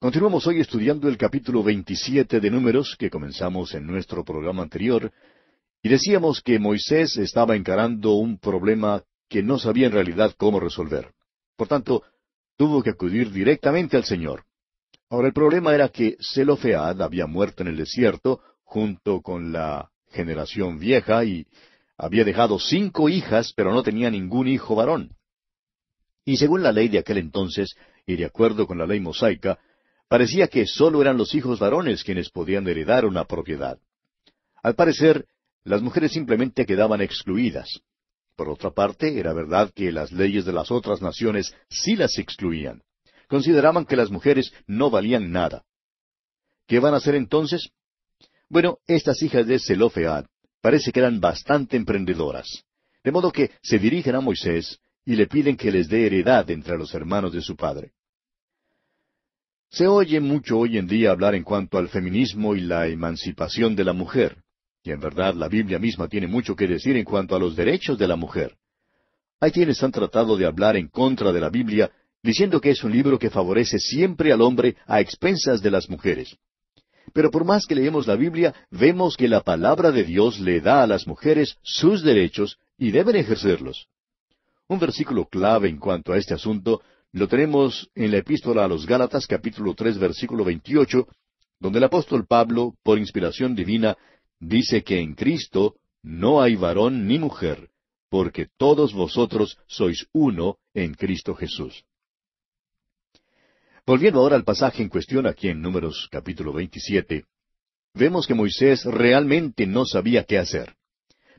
Continuamos hoy estudiando el capítulo 27 de Números que comenzamos en nuestro programa anterior, y decíamos que Moisés estaba encarando un problema que no sabía en realidad cómo resolver. Por tanto, tuvo que acudir directamente al Señor. Ahora el problema era que Zelofead había muerto en el desierto junto con la generación vieja y había dejado cinco hijas, pero no tenía ningún hijo varón. Y según la ley de aquel entonces, y de acuerdo con la ley mosaica, Parecía que sólo eran los hijos varones quienes podían heredar una propiedad. Al parecer, las mujeres simplemente quedaban excluidas. Por otra parte, era verdad que las leyes de las otras naciones sí las excluían. Consideraban que las mujeres no valían nada. ¿Qué van a hacer entonces? Bueno, estas hijas de Zelofead parece que eran bastante emprendedoras. De modo que se dirigen a Moisés y le piden que les dé heredad entre los hermanos de su padre. Se oye mucho hoy en día hablar en cuanto al feminismo y la emancipación de la mujer, y en verdad la Biblia misma tiene mucho que decir en cuanto a los derechos de la mujer. Hay quienes han tratado de hablar en contra de la Biblia, diciendo que es un libro que favorece siempre al hombre a expensas de las mujeres. Pero por más que leemos la Biblia, vemos que la palabra de Dios le da a las mujeres sus derechos y deben ejercerlos. Un versículo clave en cuanto a este asunto lo tenemos en la epístola a los Gálatas capítulo tres versículo veintiocho, donde el apóstol Pablo, por inspiración divina, dice que en Cristo no hay varón ni mujer, porque todos vosotros sois uno en Cristo Jesús. Volviendo ahora al pasaje en cuestión aquí en Números capítulo 27, vemos que Moisés realmente no sabía qué hacer.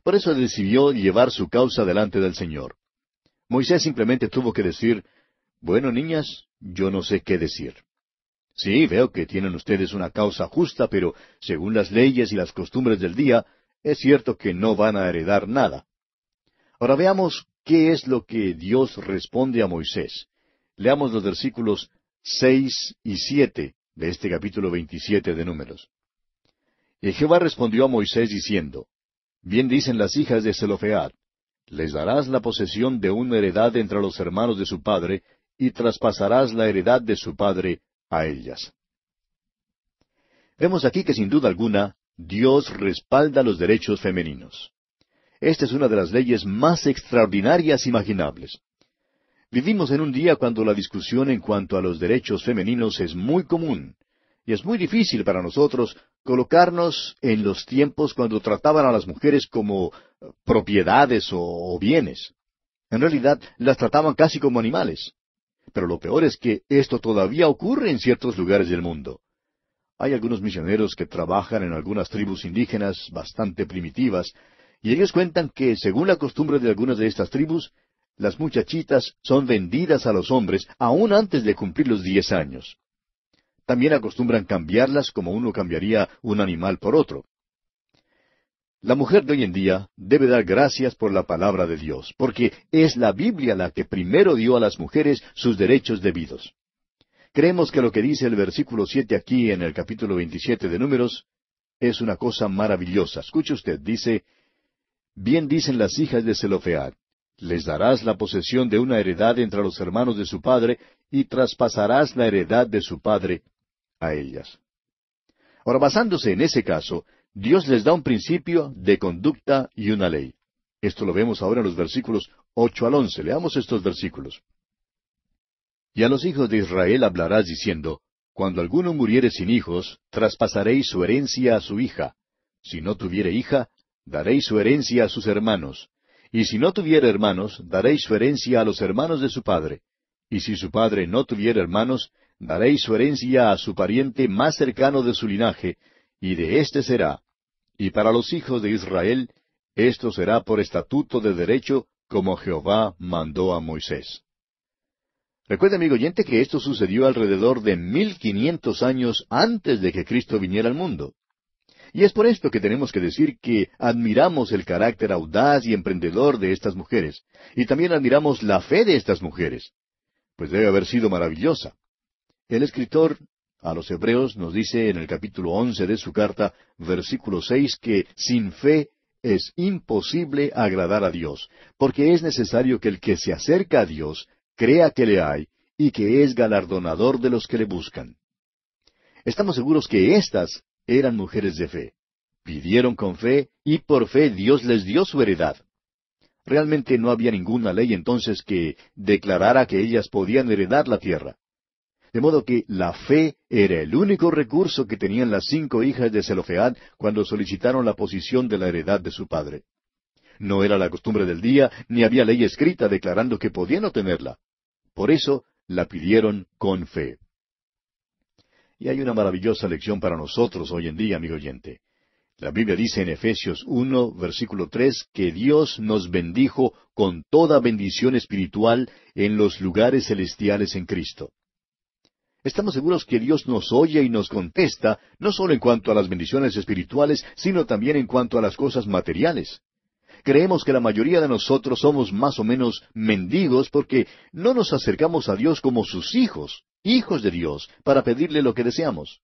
Por eso decidió llevar su causa delante del Señor. Moisés simplemente tuvo que decir, bueno, niñas, yo no sé qué decir. Sí, veo que tienen ustedes una causa justa, pero según las leyes y las costumbres del día, es cierto que no van a heredar nada. Ahora veamos qué es lo que Dios responde a Moisés. Leamos los versículos seis y siete de este capítulo veintisiete de Números. Y Jehová respondió a Moisés diciendo, Bien dicen las hijas de Zelofead, les darás la posesión de una heredad entre los hermanos de su padre, y traspasarás la heredad de su padre a ellas. Vemos aquí que sin duda alguna Dios respalda los derechos femeninos. Esta es una de las leyes más extraordinarias imaginables. Vivimos en un día cuando la discusión en cuanto a los derechos femeninos es muy común, y es muy difícil para nosotros colocarnos en los tiempos cuando trataban a las mujeres como eh, propiedades o, bienes. En realidad las trataban casi como animales. Pero lo peor es que esto todavía ocurre en ciertos lugares del mundo. Hay algunos misioneros que trabajan en algunas tribus indígenas bastante primitivas, y ellos cuentan que, según la costumbre de algunas de estas tribus, las muchachitas son vendidas a los hombres aún antes de cumplir los diez años. También acostumbran cambiarlas como uno cambiaría un animal por otro. La mujer de hoy en día debe dar gracias por la palabra de Dios, porque es la Biblia la que primero dio a las mujeres sus derechos debidos. Creemos que lo que dice el versículo siete aquí en el capítulo veintisiete de Números es una cosa maravillosa. Escuche usted, dice, Bien dicen las hijas de Zelofead, les darás la posesión de una heredad entre los hermanos de su padre, y traspasarás la heredad de su padre a ellas. Ahora, basándose en ese caso, Dios les da un principio de conducta y una ley. Esto lo vemos ahora en los versículos ocho al once. Leamos estos versículos. Y a los hijos de Israel hablarás diciendo, Cuando alguno muriere sin hijos, traspasaréis su herencia a su hija. Si no tuviere hija, daréis su herencia a sus hermanos. Y si no tuviere hermanos, daréis su herencia a los hermanos de su padre. Y si su padre no tuviera hermanos, daréis su herencia a su pariente más cercano de su linaje, y de éste será. Y para los hijos de Israel, esto será por estatuto de derecho, como Jehová mandó a Moisés. Recuerde, amigo oyente, que esto sucedió alrededor de mil quinientos años antes de que Cristo viniera al mundo. Y es por esto que tenemos que decir que admiramos el carácter audaz y emprendedor de estas mujeres, y también admiramos la fe de estas mujeres, pues debe haber sido maravillosa. El escritor a los Hebreos nos dice en el capítulo once de su carta, versículo seis, que sin fe es imposible agradar a Dios, porque es necesario que el que se acerca a Dios crea que le hay y que es galardonador de los que le buscan. Estamos seguros que éstas eran mujeres de fe. Pidieron con fe y por fe Dios les dio su heredad. Realmente no había ninguna ley entonces que declarara que ellas podían heredar la tierra. De modo que la fe era el único recurso que tenían las cinco hijas de Zelofead cuando solicitaron la posición de la heredad de su padre. No era la costumbre del día, ni había ley escrita declarando que podían obtenerla. Por eso la pidieron con fe. Y hay una maravillosa lección para nosotros hoy en día, amigo oyente. La Biblia dice en Efesios 1, versículo 3, que Dios nos bendijo con toda bendición espiritual en los lugares celestiales en Cristo. Estamos seguros que Dios nos oye y nos contesta, no solo en cuanto a las bendiciones espirituales, sino también en cuanto a las cosas materiales. Creemos que la mayoría de nosotros somos más o menos mendigos porque no nos acercamos a Dios como sus hijos, hijos de Dios, para pedirle lo que deseamos.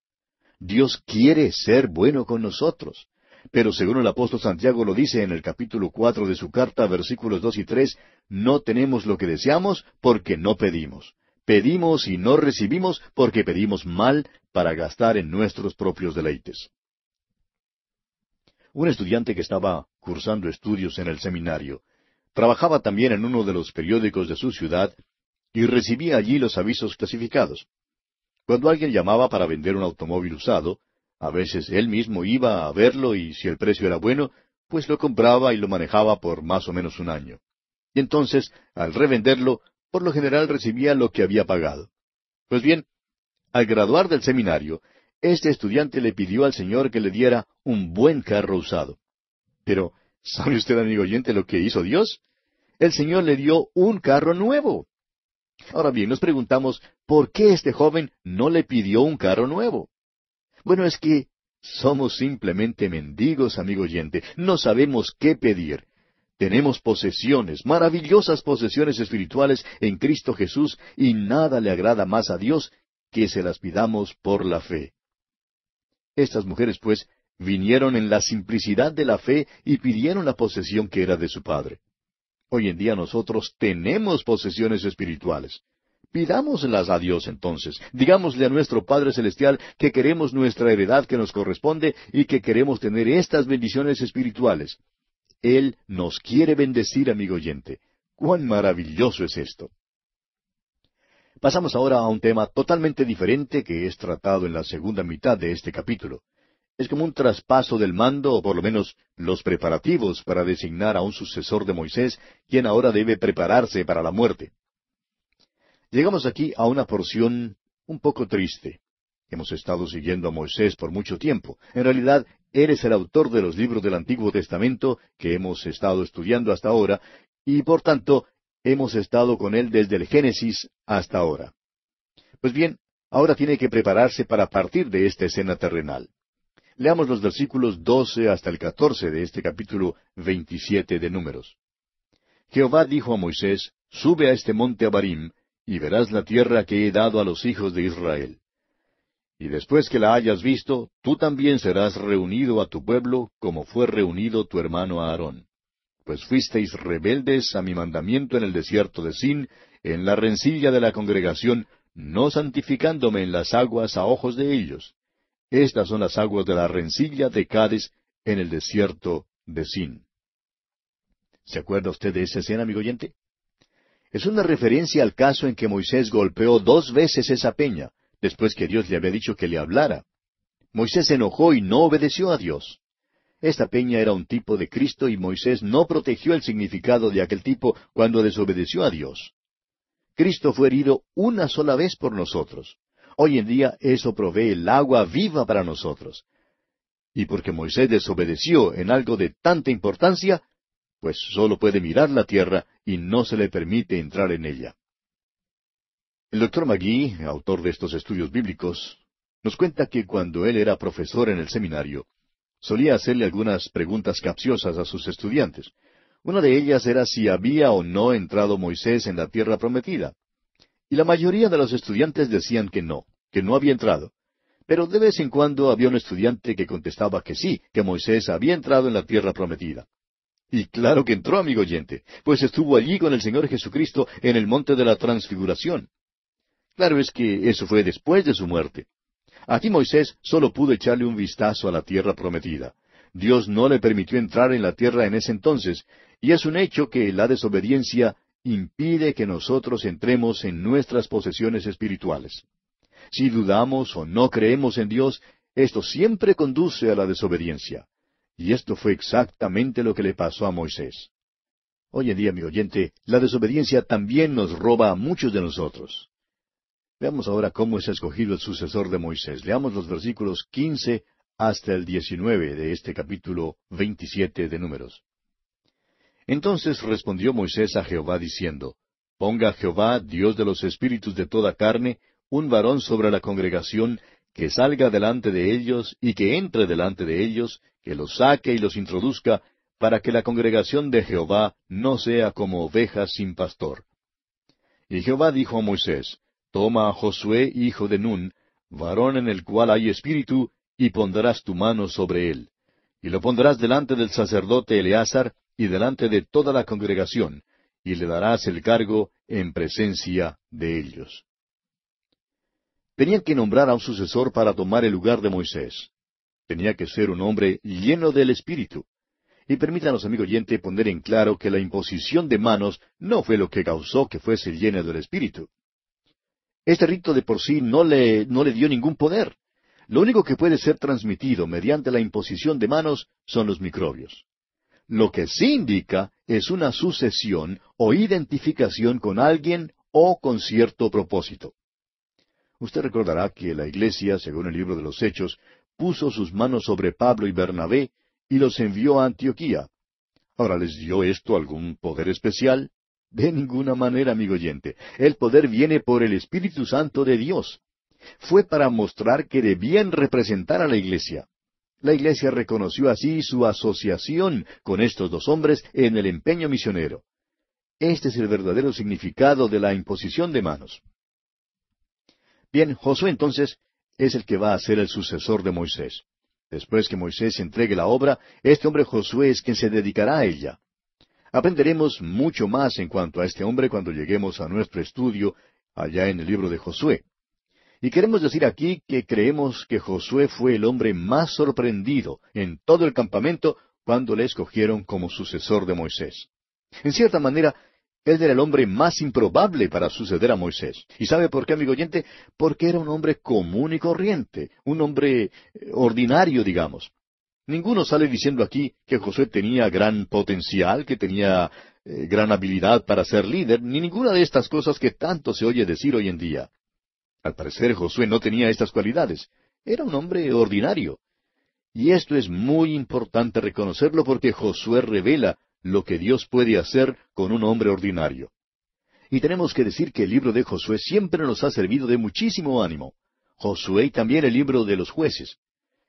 Dios quiere ser bueno con nosotros. Pero según el apóstol Santiago lo dice en el capítulo cuatro de su carta, versículos dos y tres, no tenemos lo que deseamos porque no pedimos. Pedimos y no recibimos porque pedimos mal para gastar en nuestros propios deleites. Un estudiante que estaba cursando estudios en el seminario trabajaba también en uno de los periódicos de su ciudad y recibía allí los avisos clasificados. Cuando alguien llamaba para vender un automóvil usado, a veces él mismo iba a verlo y si el precio era bueno, pues lo compraba y lo manejaba por más o menos un año. Y entonces, al revenderlo, por lo general recibía lo que había pagado. Pues bien, al graduar del seminario, este estudiante le pidió al Señor que le diera un buen carro usado. Pero, ¿sabe usted, amigo oyente, lo que hizo Dios? El Señor le dio un carro nuevo. Ahora bien, nos preguntamos, ¿por qué este joven no le pidió un carro nuevo? Bueno, es que somos simplemente mendigos, amigo oyente, no sabemos qué pedir, tenemos posesiones, maravillosas posesiones espirituales en Cristo Jesús y nada le agrada más a Dios que se las pidamos por la fe. Estas mujeres, pues, vinieron en la simplicidad de la fe y pidieron la posesión que era de su Padre. Hoy en día nosotros tenemos posesiones espirituales. Pidámoslas a Dios entonces. Digámosle a nuestro Padre Celestial que queremos nuestra heredad que nos corresponde y que queremos tener estas bendiciones espirituales. Él nos quiere bendecir, amigo oyente. ¡Cuán maravilloso es esto! Pasamos ahora a un tema totalmente diferente que es tratado en la segunda mitad de este capítulo. Es como un traspaso del mando, o por lo menos los preparativos para designar a un sucesor de Moisés, quien ahora debe prepararse para la muerte. Llegamos aquí a una porción un poco triste. Hemos estado siguiendo a Moisés por mucho tiempo. En realidad, eres el autor de los libros del Antiguo Testamento que hemos estado estudiando hasta ahora, y por tanto hemos estado con él desde el Génesis hasta ahora. Pues bien, ahora tiene que prepararse para partir de esta escena terrenal. Leamos los versículos 12 hasta el catorce de este capítulo 27 de Números. Jehová dijo a Moisés, Sube a este monte Abarim, y verás la tierra que he dado a los hijos de Israel. Y después que la hayas visto, tú también serás reunido a tu pueblo como fue reunido tu hermano Aarón. Pues fuisteis rebeldes a mi mandamiento en el desierto de Sin, en la rencilla de la congregación, no santificándome en las aguas a ojos de ellos. Estas son las aguas de la rencilla de Cádiz en el desierto de Sin. ¿Se acuerda usted de esa escena, amigo oyente? Es una referencia al caso en que Moisés golpeó dos veces esa peña, después que Dios le había dicho que le hablara. Moisés se enojó y no obedeció a Dios. Esta peña era un tipo de Cristo y Moisés no protegió el significado de aquel tipo cuando desobedeció a Dios. Cristo fue herido una sola vez por nosotros. Hoy en día eso provee el agua viva para nosotros. Y porque Moisés desobedeció en algo de tanta importancia, pues sólo puede mirar la tierra y no se le permite entrar en ella. El doctor Magui, autor de estos estudios bíblicos, nos cuenta que cuando él era profesor en el seminario, solía hacerle algunas preguntas capciosas a sus estudiantes. Una de ellas era si había o no entrado Moisés en la tierra prometida. Y la mayoría de los estudiantes decían que no, que no había entrado. Pero de vez en cuando había un estudiante que contestaba que sí, que Moisés había entrado en la tierra prometida. Y claro que entró, amigo oyente, pues estuvo allí con el Señor Jesucristo en el monte de la transfiguración. Claro es que eso fue después de su muerte. Aquí Moisés solo pudo echarle un vistazo a la tierra prometida. Dios no le permitió entrar en la tierra en ese entonces, y es un hecho que la desobediencia impide que nosotros entremos en nuestras posesiones espirituales. Si dudamos o no creemos en Dios, esto siempre conduce a la desobediencia. Y esto fue exactamente lo que le pasó a Moisés. Hoy en día, mi oyente, la desobediencia también nos roba a muchos de nosotros. Veamos ahora cómo es escogido el sucesor de Moisés. Leamos los versículos quince hasta el diecinueve de este capítulo veintisiete de Números. Entonces respondió Moisés a Jehová diciendo, Ponga Jehová, Dios de los espíritus de toda carne, un varón sobre la congregación, que salga delante de ellos y que entre delante de ellos, que los saque y los introduzca, para que la congregación de Jehová no sea como ovejas sin pastor. Y Jehová dijo a Moisés, Toma a Josué, hijo de Nun, varón en el cual hay espíritu, y pondrás tu mano sobre él. Y lo pondrás delante del sacerdote Eleazar y delante de toda la congregación, y le darás el cargo en presencia de ellos. Tenían que nombrar a un sucesor para tomar el lugar de Moisés. Tenía que ser un hombre lleno del Espíritu. Y permítanos, amigo oyente, poner en claro que la imposición de manos no fue lo que causó que fuese lleno del Espíritu. Este rito de por sí no le, no le dio ningún poder. Lo único que puede ser transmitido mediante la imposición de manos son los microbios. Lo que sí indica es una sucesión o identificación con alguien o con cierto propósito. Usted recordará que la iglesia, según el libro de los Hechos, puso sus manos sobre Pablo y Bernabé y los envió a Antioquía. Ahora, ¿les dio esto algún poder especial? De ninguna manera, amigo oyente. El poder viene por el Espíritu Santo de Dios. Fue para mostrar que debían representar a la Iglesia. La Iglesia reconoció así su asociación con estos dos hombres en el empeño misionero. Este es el verdadero significado de la imposición de manos. Bien, Josué entonces es el que va a ser el sucesor de Moisés. Después que Moisés entregue la obra, este hombre Josué es quien se dedicará a ella. Aprenderemos mucho más en cuanto a este hombre cuando lleguemos a nuestro estudio allá en el libro de Josué. Y queremos decir aquí que creemos que Josué fue el hombre más sorprendido en todo el campamento cuando le escogieron como sucesor de Moisés. En cierta manera, él era el hombre más improbable para suceder a Moisés. ¿Y sabe por qué, amigo oyente? Porque era un hombre común y corriente, un hombre eh, ordinario, digamos. Ninguno sale diciendo aquí que Josué tenía gran potencial, que tenía eh, gran habilidad para ser líder, ni ninguna de estas cosas que tanto se oye decir hoy en día. Al parecer Josué no tenía estas cualidades. Era un hombre ordinario. Y esto es muy importante reconocerlo porque Josué revela lo que Dios puede hacer con un hombre ordinario. Y tenemos que decir que el libro de Josué siempre nos ha servido de muchísimo ánimo. Josué y también el libro de los jueces.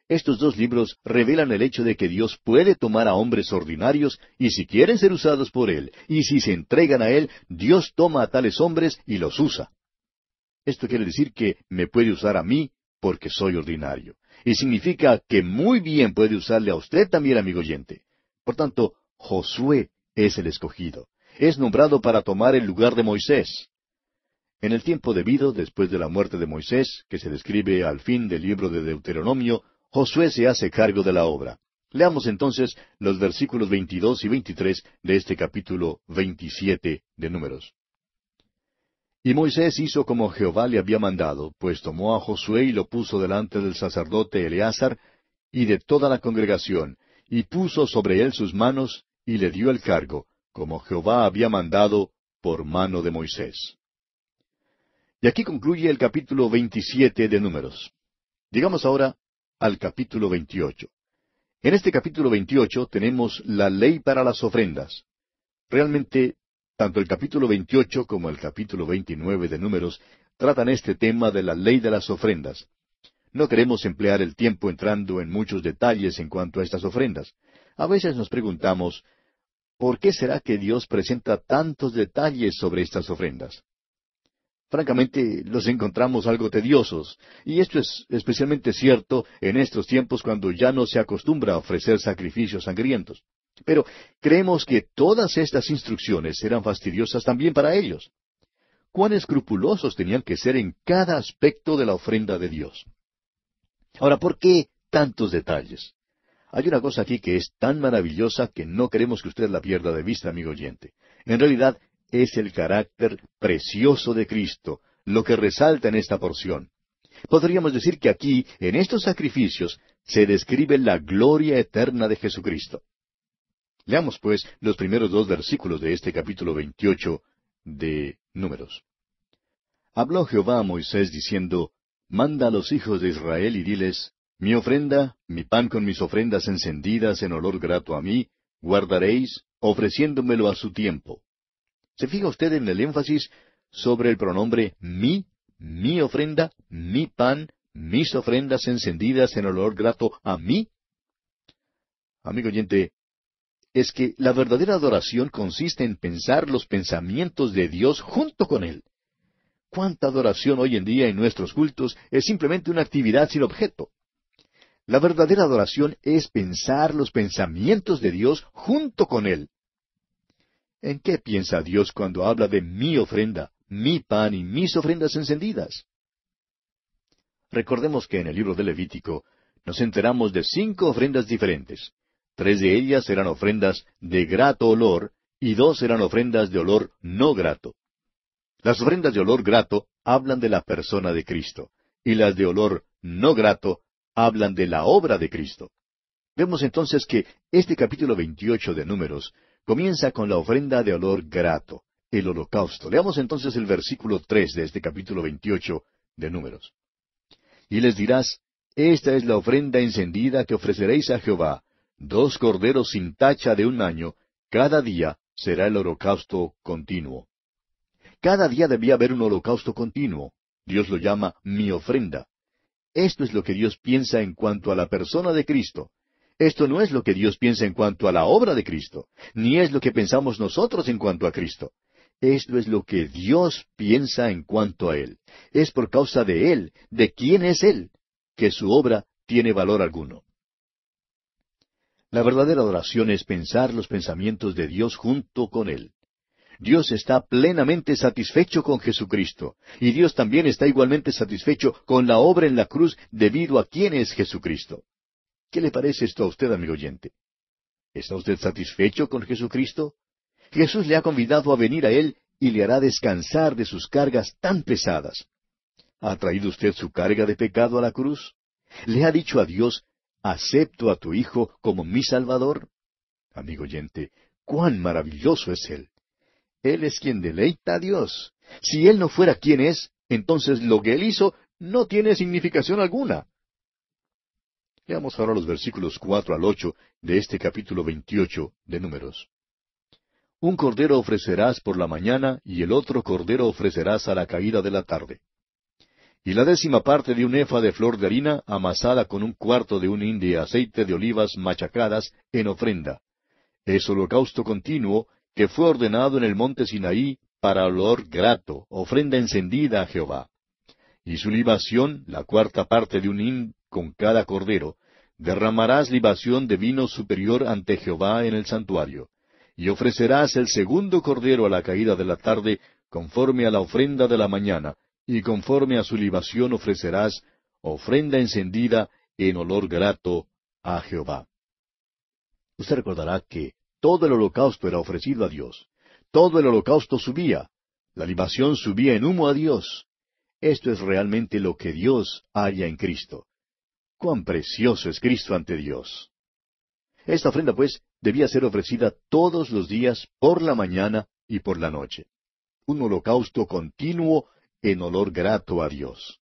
Estos dos libros revelan el hecho de que Dios puede tomar a hombres ordinarios y si quieren ser usados por Él, y si se entregan a Él, Dios toma a tales hombres y los usa. Esto quiere decir que me puede usar a mí porque soy ordinario. Y significa que muy bien puede usarle a usted también, amigo oyente. Por tanto, Josué es el escogido. Es nombrado para tomar el lugar de Moisés. En el tiempo debido, después de la muerte de Moisés, que se describe al fin del libro de Deuteronomio, Josué se hace cargo de la obra. Leamos entonces los versículos 22 y 23 de este capítulo 27 de Números. Y Moisés hizo como Jehová le había mandado, pues tomó a Josué y lo puso delante del sacerdote Eleazar y de toda la congregación, y puso sobre él sus manos y le dio el cargo, como Jehová había mandado por mano de Moisés. Y aquí concluye el capítulo 27 de Números. Digamos ahora al capítulo 28. En este capítulo 28 tenemos la ley para las ofrendas. Realmente, tanto el capítulo 28 como el capítulo 29 de números tratan este tema de la ley de las ofrendas. No queremos emplear el tiempo entrando en muchos detalles en cuanto a estas ofrendas. A veces nos preguntamos, ¿por qué será que Dios presenta tantos detalles sobre estas ofrendas? francamente los encontramos algo tediosos, y esto es especialmente cierto en estos tiempos cuando ya no se acostumbra a ofrecer sacrificios sangrientos. Pero creemos que todas estas instrucciones eran fastidiosas también para ellos. Cuán escrupulosos tenían que ser en cada aspecto de la ofrenda de Dios. Ahora, ¿por qué tantos detalles? Hay una cosa aquí que es tan maravillosa que no queremos que usted la pierda de vista, amigo oyente. En realidad, es el carácter precioso de Cristo, lo que resalta en esta porción. Podríamos decir que aquí, en estos sacrificios, se describe la gloria eterna de Jesucristo. Leamos, pues, los primeros dos versículos de este capítulo 28 de Números. Habló Jehová a Moisés diciendo, Manda a los hijos de Israel y diles, Mi ofrenda, mi pan con mis ofrendas encendidas en olor grato a mí, guardaréis, ofreciéndomelo a su tiempo. ¿Se fija usted en el énfasis sobre el pronombre mi, mi ofrenda, mi pan, mis ofrendas encendidas en olor grato a mí? Amigo oyente, es que la verdadera adoración consiste en pensar los pensamientos de Dios junto con Él. ¿Cuánta adoración hoy en día en nuestros cultos es simplemente una actividad sin objeto? La verdadera adoración es pensar los pensamientos de Dios junto con Él. ¿En qué piensa Dios cuando habla de mi ofrenda, mi pan y mis ofrendas encendidas? Recordemos que en el libro de Levítico nos enteramos de cinco ofrendas diferentes. Tres de ellas eran ofrendas de grato olor y dos eran ofrendas de olor no grato. Las ofrendas de olor grato hablan de la persona de Cristo y las de olor no grato hablan de la obra de Cristo. Vemos entonces que este capítulo 28 de Números comienza con la ofrenda de olor grato, el holocausto. Leamos entonces el versículo tres de este capítulo 28 de Números. Y les dirás, Esta es la ofrenda encendida que ofreceréis a Jehová, dos corderos sin tacha de un año, cada día será el holocausto continuo. Cada día debía haber un holocausto continuo. Dios lo llama mi ofrenda. Esto es lo que Dios piensa en cuanto a la persona de Cristo, esto no es lo que Dios piensa en cuanto a la obra de Cristo, ni es lo que pensamos nosotros en cuanto a Cristo. Esto es lo que Dios piensa en cuanto a Él. Es por causa de Él, de quién es Él, que su obra tiene valor alguno. La verdadera oración es pensar los pensamientos de Dios junto con Él. Dios está plenamente satisfecho con Jesucristo, y Dios también está igualmente satisfecho con la obra en la cruz debido a quién es Jesucristo. ¿Qué le parece esto a usted, amigo oyente? ¿Está usted satisfecho con Jesucristo? Jesús le ha convidado a venir a Él y le hará descansar de sus cargas tan pesadas. ¿Ha traído usted su carga de pecado a la cruz? ¿Le ha dicho a Dios, acepto a tu Hijo como mi Salvador? Amigo oyente, cuán maravilloso es Él. Él es quien deleita a Dios. Si Él no fuera quien es, entonces lo que Él hizo no tiene significación alguna. Veamos ahora los versículos cuatro al ocho de este capítulo veintiocho de Números. Un cordero ofrecerás por la mañana y el otro cordero ofrecerás a la caída de la tarde. Y la décima parte de un efa de flor de harina amasada con un cuarto de un hin de aceite de olivas machacadas en ofrenda. Es holocausto continuo que fue ordenado en el monte Sinaí para olor grato, ofrenda encendida a Jehová. Y su libación, la cuarta parte de un hin con cada cordero, derramarás libación de vino superior ante Jehová en el santuario, y ofrecerás el segundo cordero a la caída de la tarde, conforme a la ofrenda de la mañana, y conforme a su libación ofrecerás ofrenda encendida en olor grato a Jehová. Usted recordará que todo el holocausto era ofrecido a Dios. Todo el holocausto subía. La libación subía en humo a Dios. Esto es realmente lo que Dios halla en Cristo cuán precioso es Cristo ante Dios. Esta ofrenda, pues, debía ser ofrecida todos los días, por la mañana y por la noche. Un holocausto continuo en olor grato a Dios.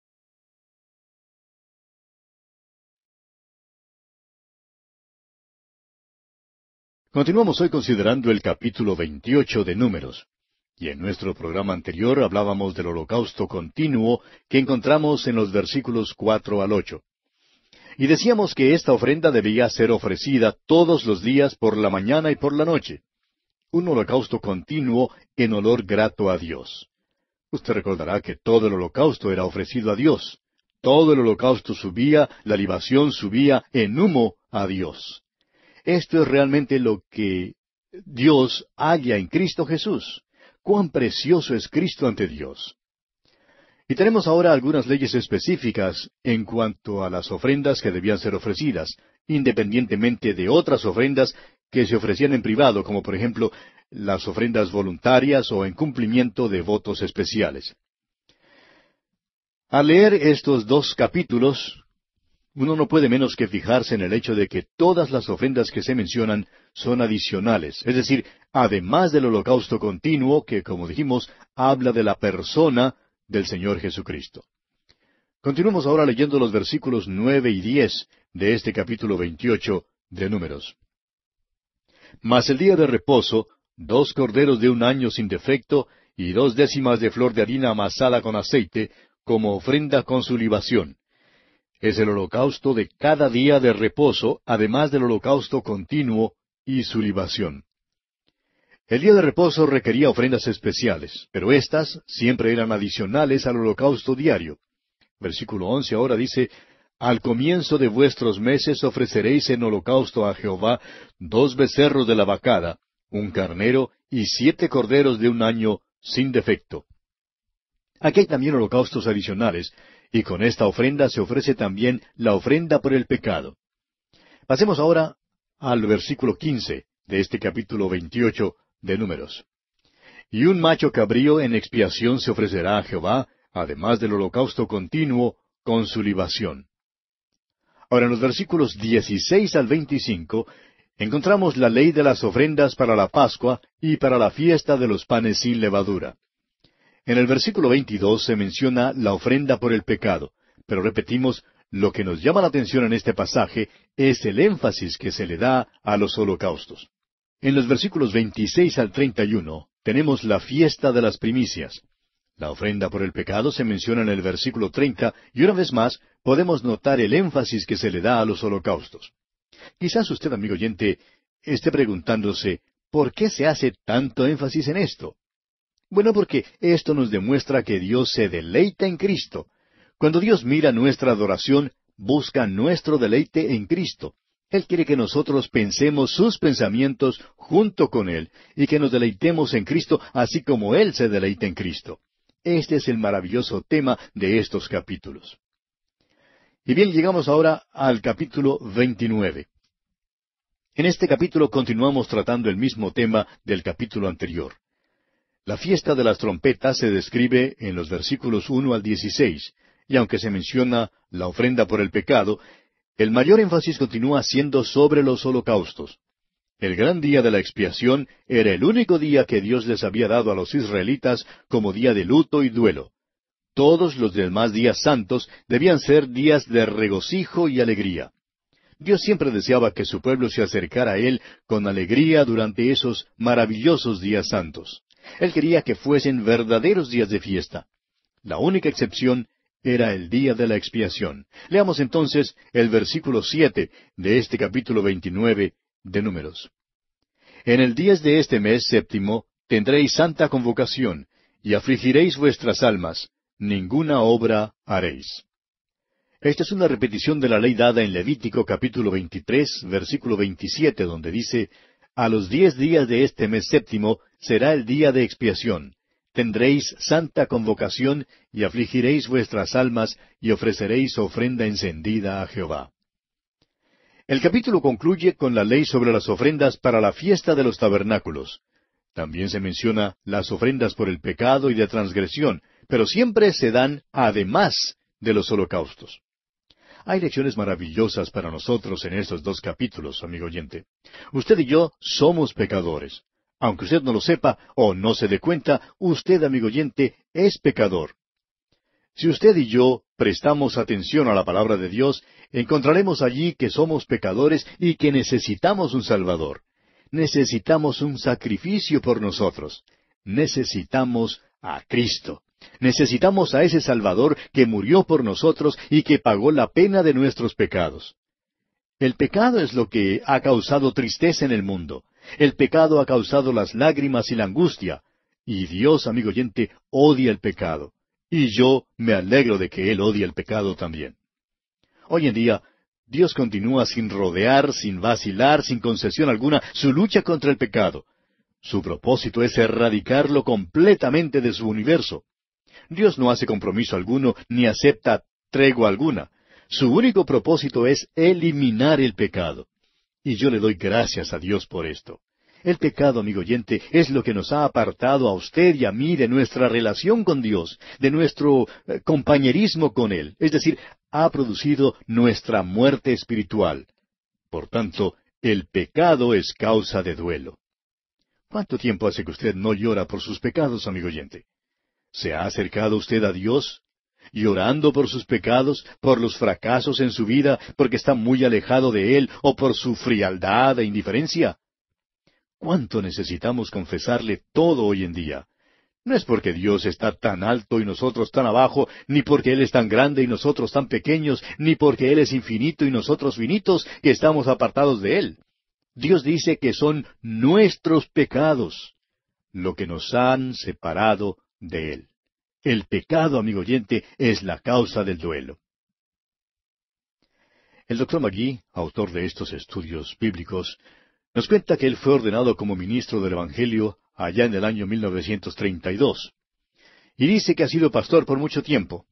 Continuamos hoy considerando el capítulo 28 de Números. Y en nuestro programa anterior hablábamos del holocausto continuo que encontramos en los versículos cuatro al ocho. Y decíamos que esta ofrenda debía ser ofrecida todos los días por la mañana y por la noche. Un holocausto continuo en olor grato a Dios. Usted recordará que todo el holocausto era ofrecido a Dios. Todo el holocausto subía, la libación subía en humo a Dios. Esto es realmente lo que Dios halla en Cristo Jesús. Cuán precioso es Cristo ante Dios. Y tenemos ahora algunas leyes específicas en cuanto a las ofrendas que debían ser ofrecidas, independientemente de otras ofrendas que se ofrecían en privado, como por ejemplo las ofrendas voluntarias o en cumplimiento de votos especiales. Al leer estos dos capítulos, uno no puede menos que fijarse en el hecho de que todas las ofrendas que se mencionan son adicionales, es decir, además del holocausto continuo que, como dijimos, habla de la persona del Señor Jesucristo. Continuemos ahora leyendo los versículos nueve y diez de este capítulo veintiocho de Números. Mas el día de reposo, dos corderos de un año sin defecto y dos décimas de flor de harina amasada con aceite, como ofrenda con su libación. Es el holocausto de cada día de reposo, además del holocausto continuo y su libación. El día de reposo requería ofrendas especiales, pero éstas siempre eran adicionales al holocausto diario. Versículo once ahora dice, Al comienzo de vuestros meses ofreceréis en holocausto a Jehová dos becerros de la vacada, un carnero y siete corderos de un año sin defecto. Aquí hay también holocaustos adicionales, y con esta ofrenda se ofrece también la ofrenda por el pecado. Pasemos ahora al versículo quince de este capítulo veintiocho, de Números. Y un macho cabrío en expiación se ofrecerá a Jehová, además del holocausto continuo, con su libación. Ahora en los versículos 16 al 25 encontramos la ley de las ofrendas para la Pascua y para la fiesta de los panes sin levadura. En el versículo 22 se menciona la ofrenda por el pecado, pero repetimos, lo que nos llama la atención en este pasaje es el énfasis que se le da a los holocaustos. En los versículos 26 al 31 tenemos la fiesta de las primicias. La ofrenda por el pecado se menciona en el versículo 30 y una vez más podemos notar el énfasis que se le da a los holocaustos. Quizás usted, amigo oyente, esté preguntándose, ¿por qué se hace tanto énfasis en esto? Bueno, porque esto nos demuestra que Dios se deleita en Cristo. Cuando Dios mira nuestra adoración, busca nuestro deleite en Cristo. Él quiere que nosotros pensemos sus pensamientos junto con Él y que nos deleitemos en Cristo así como Él se deleita en Cristo. Este es el maravilloso tema de estos capítulos. Y bien, llegamos ahora al capítulo 29. En este capítulo continuamos tratando el mismo tema del capítulo anterior. La fiesta de las trompetas se describe en los versículos 1 al 16, y aunque se menciona la ofrenda por el pecado, el mayor énfasis continúa siendo sobre los holocaustos. El gran día de la expiación era el único día que Dios les había dado a los israelitas como día de luto y duelo. Todos los demás días santos debían ser días de regocijo y alegría. Dios siempre deseaba que su pueblo se acercara a Él con alegría durante esos maravillosos días santos. Él quería que fuesen verdaderos días de fiesta. La única excepción era el día de la expiación. Leamos entonces el versículo siete de este capítulo veintinueve de Números. En el día de este mes séptimo tendréis santa convocación, y afligiréis vuestras almas, ninguna obra haréis. Esta es una repetición de la ley dada en Levítico capítulo 23, versículo veintisiete donde dice, A los diez días de este mes séptimo será el día de expiación tendréis santa convocación y afligiréis vuestras almas y ofreceréis ofrenda encendida a Jehová. El capítulo concluye con la ley sobre las ofrendas para la fiesta de los tabernáculos. También se menciona las ofrendas por el pecado y de transgresión, pero siempre se dan además de los holocaustos. Hay lecciones maravillosas para nosotros en estos dos capítulos, amigo oyente. Usted y yo somos pecadores. Aunque usted no lo sepa o no se dé cuenta, usted, amigo oyente, es pecador. Si usted y yo prestamos atención a la palabra de Dios, encontraremos allí que somos pecadores y que necesitamos un Salvador. Necesitamos un sacrificio por nosotros. Necesitamos a Cristo. Necesitamos a ese Salvador que murió por nosotros y que pagó la pena de nuestros pecados. El pecado es lo que ha causado tristeza en el mundo. El pecado ha causado las lágrimas y la angustia. Y Dios, amigo oyente, odia el pecado. Y yo me alegro de que Él odie el pecado también. Hoy en día, Dios continúa sin rodear, sin vacilar, sin concesión alguna, su lucha contra el pecado. Su propósito es erradicarlo completamente de su universo. Dios no hace compromiso alguno ni acepta tregua alguna. Su único propósito es eliminar el pecado. Y yo le doy gracias a Dios por esto. El pecado, amigo oyente, es lo que nos ha apartado a usted y a mí de nuestra relación con Dios, de nuestro eh, compañerismo con Él, es decir, ha producido nuestra muerte espiritual. Por tanto, el pecado es causa de duelo. ¿Cuánto tiempo hace que usted no llora por sus pecados, amigo oyente? ¿Se ha acercado usted a Dios? llorando por sus pecados, por los fracasos en su vida, porque está muy alejado de Él, o por su frialdad e indiferencia? ¿Cuánto necesitamos confesarle todo hoy en día? No es porque Dios está tan alto y nosotros tan abajo, ni porque Él es tan grande y nosotros tan pequeños, ni porque Él es infinito y nosotros finitos, que estamos apartados de Él. Dios dice que son nuestros pecados lo que nos han separado de Él. El pecado, amigo oyente, es la causa del duelo. El doctor Magui, autor de estos estudios bíblicos, nos cuenta que él fue ordenado como ministro del Evangelio allá en el año 1932. Y dice que ha sido pastor por mucho tiempo.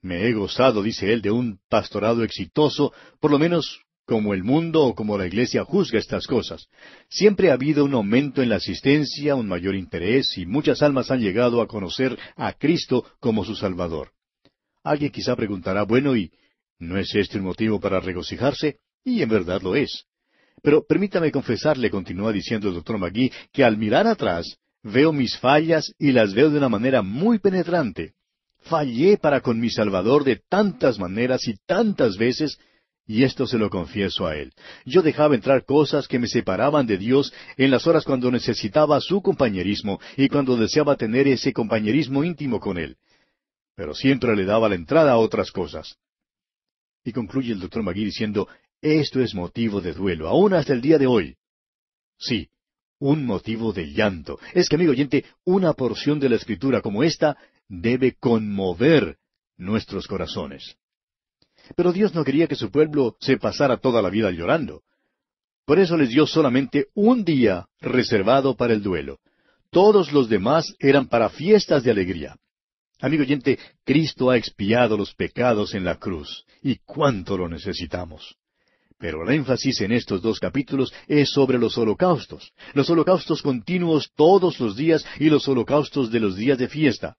Me he gozado, dice él, de un pastorado exitoso, por lo menos como el mundo o como la iglesia juzga estas cosas. Siempre ha habido un aumento en la asistencia, un mayor interés y muchas almas han llegado a conocer a Cristo como su Salvador. Alguien quizá preguntará, bueno, ¿y no es este un motivo para regocijarse? Y en verdad lo es. Pero permítame confesarle, continúa diciendo el doctor Magui, que al mirar atrás veo mis fallas y las veo de una manera muy penetrante. Fallé para con mi Salvador de tantas maneras y tantas veces y esto se lo confieso a él. Yo dejaba entrar cosas que me separaban de Dios en las horas cuando necesitaba su compañerismo y cuando deseaba tener ese compañerismo íntimo con él. Pero siempre le daba la entrada a otras cosas. Y concluye el doctor Magui diciendo, esto es motivo de duelo, aún hasta el día de hoy. Sí, un motivo de llanto. Es que, amigo oyente, una porción de la escritura como esta debe conmover nuestros corazones. Pero Dios no quería que su pueblo se pasara toda la vida llorando. Por eso les dio solamente un día reservado para el duelo. Todos los demás eran para fiestas de alegría. Amigo oyente, Cristo ha expiado los pecados en la cruz, y cuánto lo necesitamos. Pero la énfasis en estos dos capítulos es sobre los holocaustos, los holocaustos continuos todos los días y los holocaustos de los días de fiesta.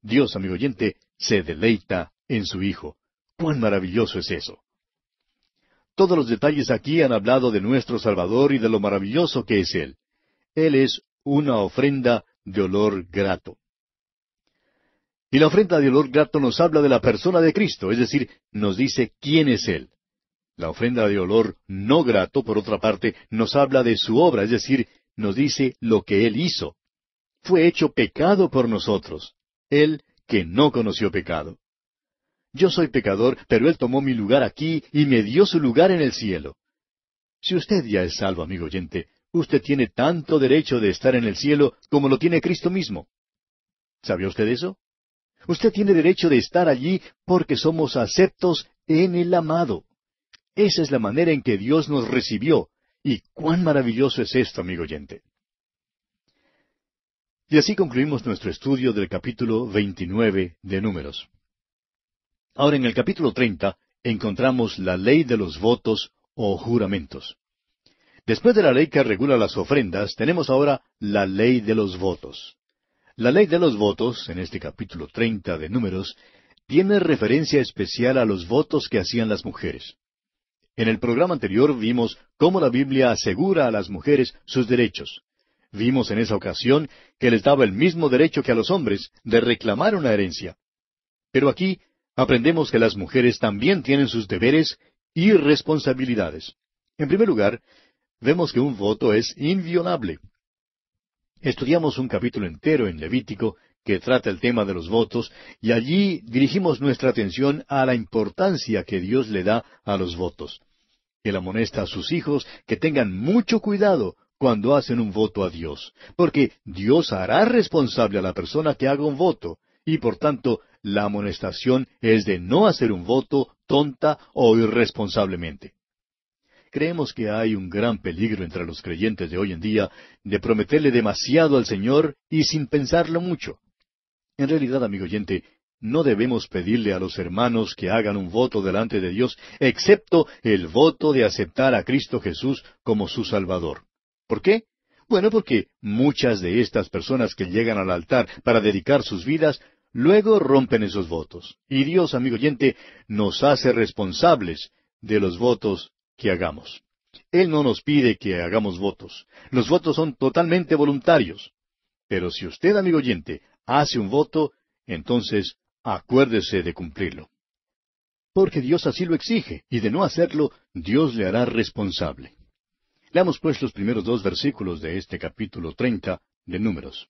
Dios, amigo oyente, se deleita en su Hijo cuán maravilloso es eso. Todos los detalles aquí han hablado de nuestro Salvador y de lo maravilloso que es Él. Él es una ofrenda de olor grato. Y la ofrenda de olor grato nos habla de la persona de Cristo, es decir, nos dice quién es Él. La ofrenda de olor no grato, por otra parte, nos habla de su obra, es decir, nos dice lo que Él hizo. Fue hecho pecado por nosotros, Él que no conoció pecado. Yo soy pecador, pero Él tomó mi lugar aquí y me dio su lugar en el cielo. Si usted ya es salvo, amigo oyente, usted tiene tanto derecho de estar en el cielo como lo tiene Cristo mismo. ¿Sabe usted eso? Usted tiene derecho de estar allí porque somos aceptos en el amado. Esa es la manera en que Dios nos recibió. Y cuán maravilloso es esto, amigo oyente. Y así concluimos nuestro estudio del capítulo 29 de Números. Ahora en el capítulo 30 encontramos la ley de los votos o juramentos. Después de la ley que regula las ofrendas, tenemos ahora la ley de los votos. La ley de los votos, en este capítulo 30 de números, tiene referencia especial a los votos que hacían las mujeres. En el programa anterior vimos cómo la Biblia asegura a las mujeres sus derechos. Vimos en esa ocasión que les daba el mismo derecho que a los hombres de reclamar una herencia. Pero aquí aprendemos que las mujeres también tienen sus deberes y responsabilidades. En primer lugar, vemos que un voto es inviolable. Estudiamos un capítulo entero en Levítico que trata el tema de los votos y allí dirigimos nuestra atención a la importancia que Dios le da a los votos. Él amonesta a sus hijos que tengan mucho cuidado cuando hacen un voto a Dios, porque Dios hará responsable a la persona que haga un voto, y por tanto la amonestación es de no hacer un voto tonta o irresponsablemente. Creemos que hay un gran peligro entre los creyentes de hoy en día de prometerle demasiado al Señor y sin pensarlo mucho. En realidad, amigo oyente, no debemos pedirle a los hermanos que hagan un voto delante de Dios, excepto el voto de aceptar a Cristo Jesús como su Salvador. ¿Por qué? Bueno, porque muchas de estas personas que llegan al altar para dedicar sus vidas Luego rompen esos votos. Y Dios, amigo oyente, nos hace responsables de los votos que hagamos. Él no nos pide que hagamos votos. Los votos son totalmente voluntarios. Pero si usted, amigo oyente, hace un voto, entonces acuérdese de cumplirlo. Porque Dios así lo exige, y de no hacerlo, Dios le hará responsable. Leamos pues los primeros dos versículos de este capítulo treinta de Números.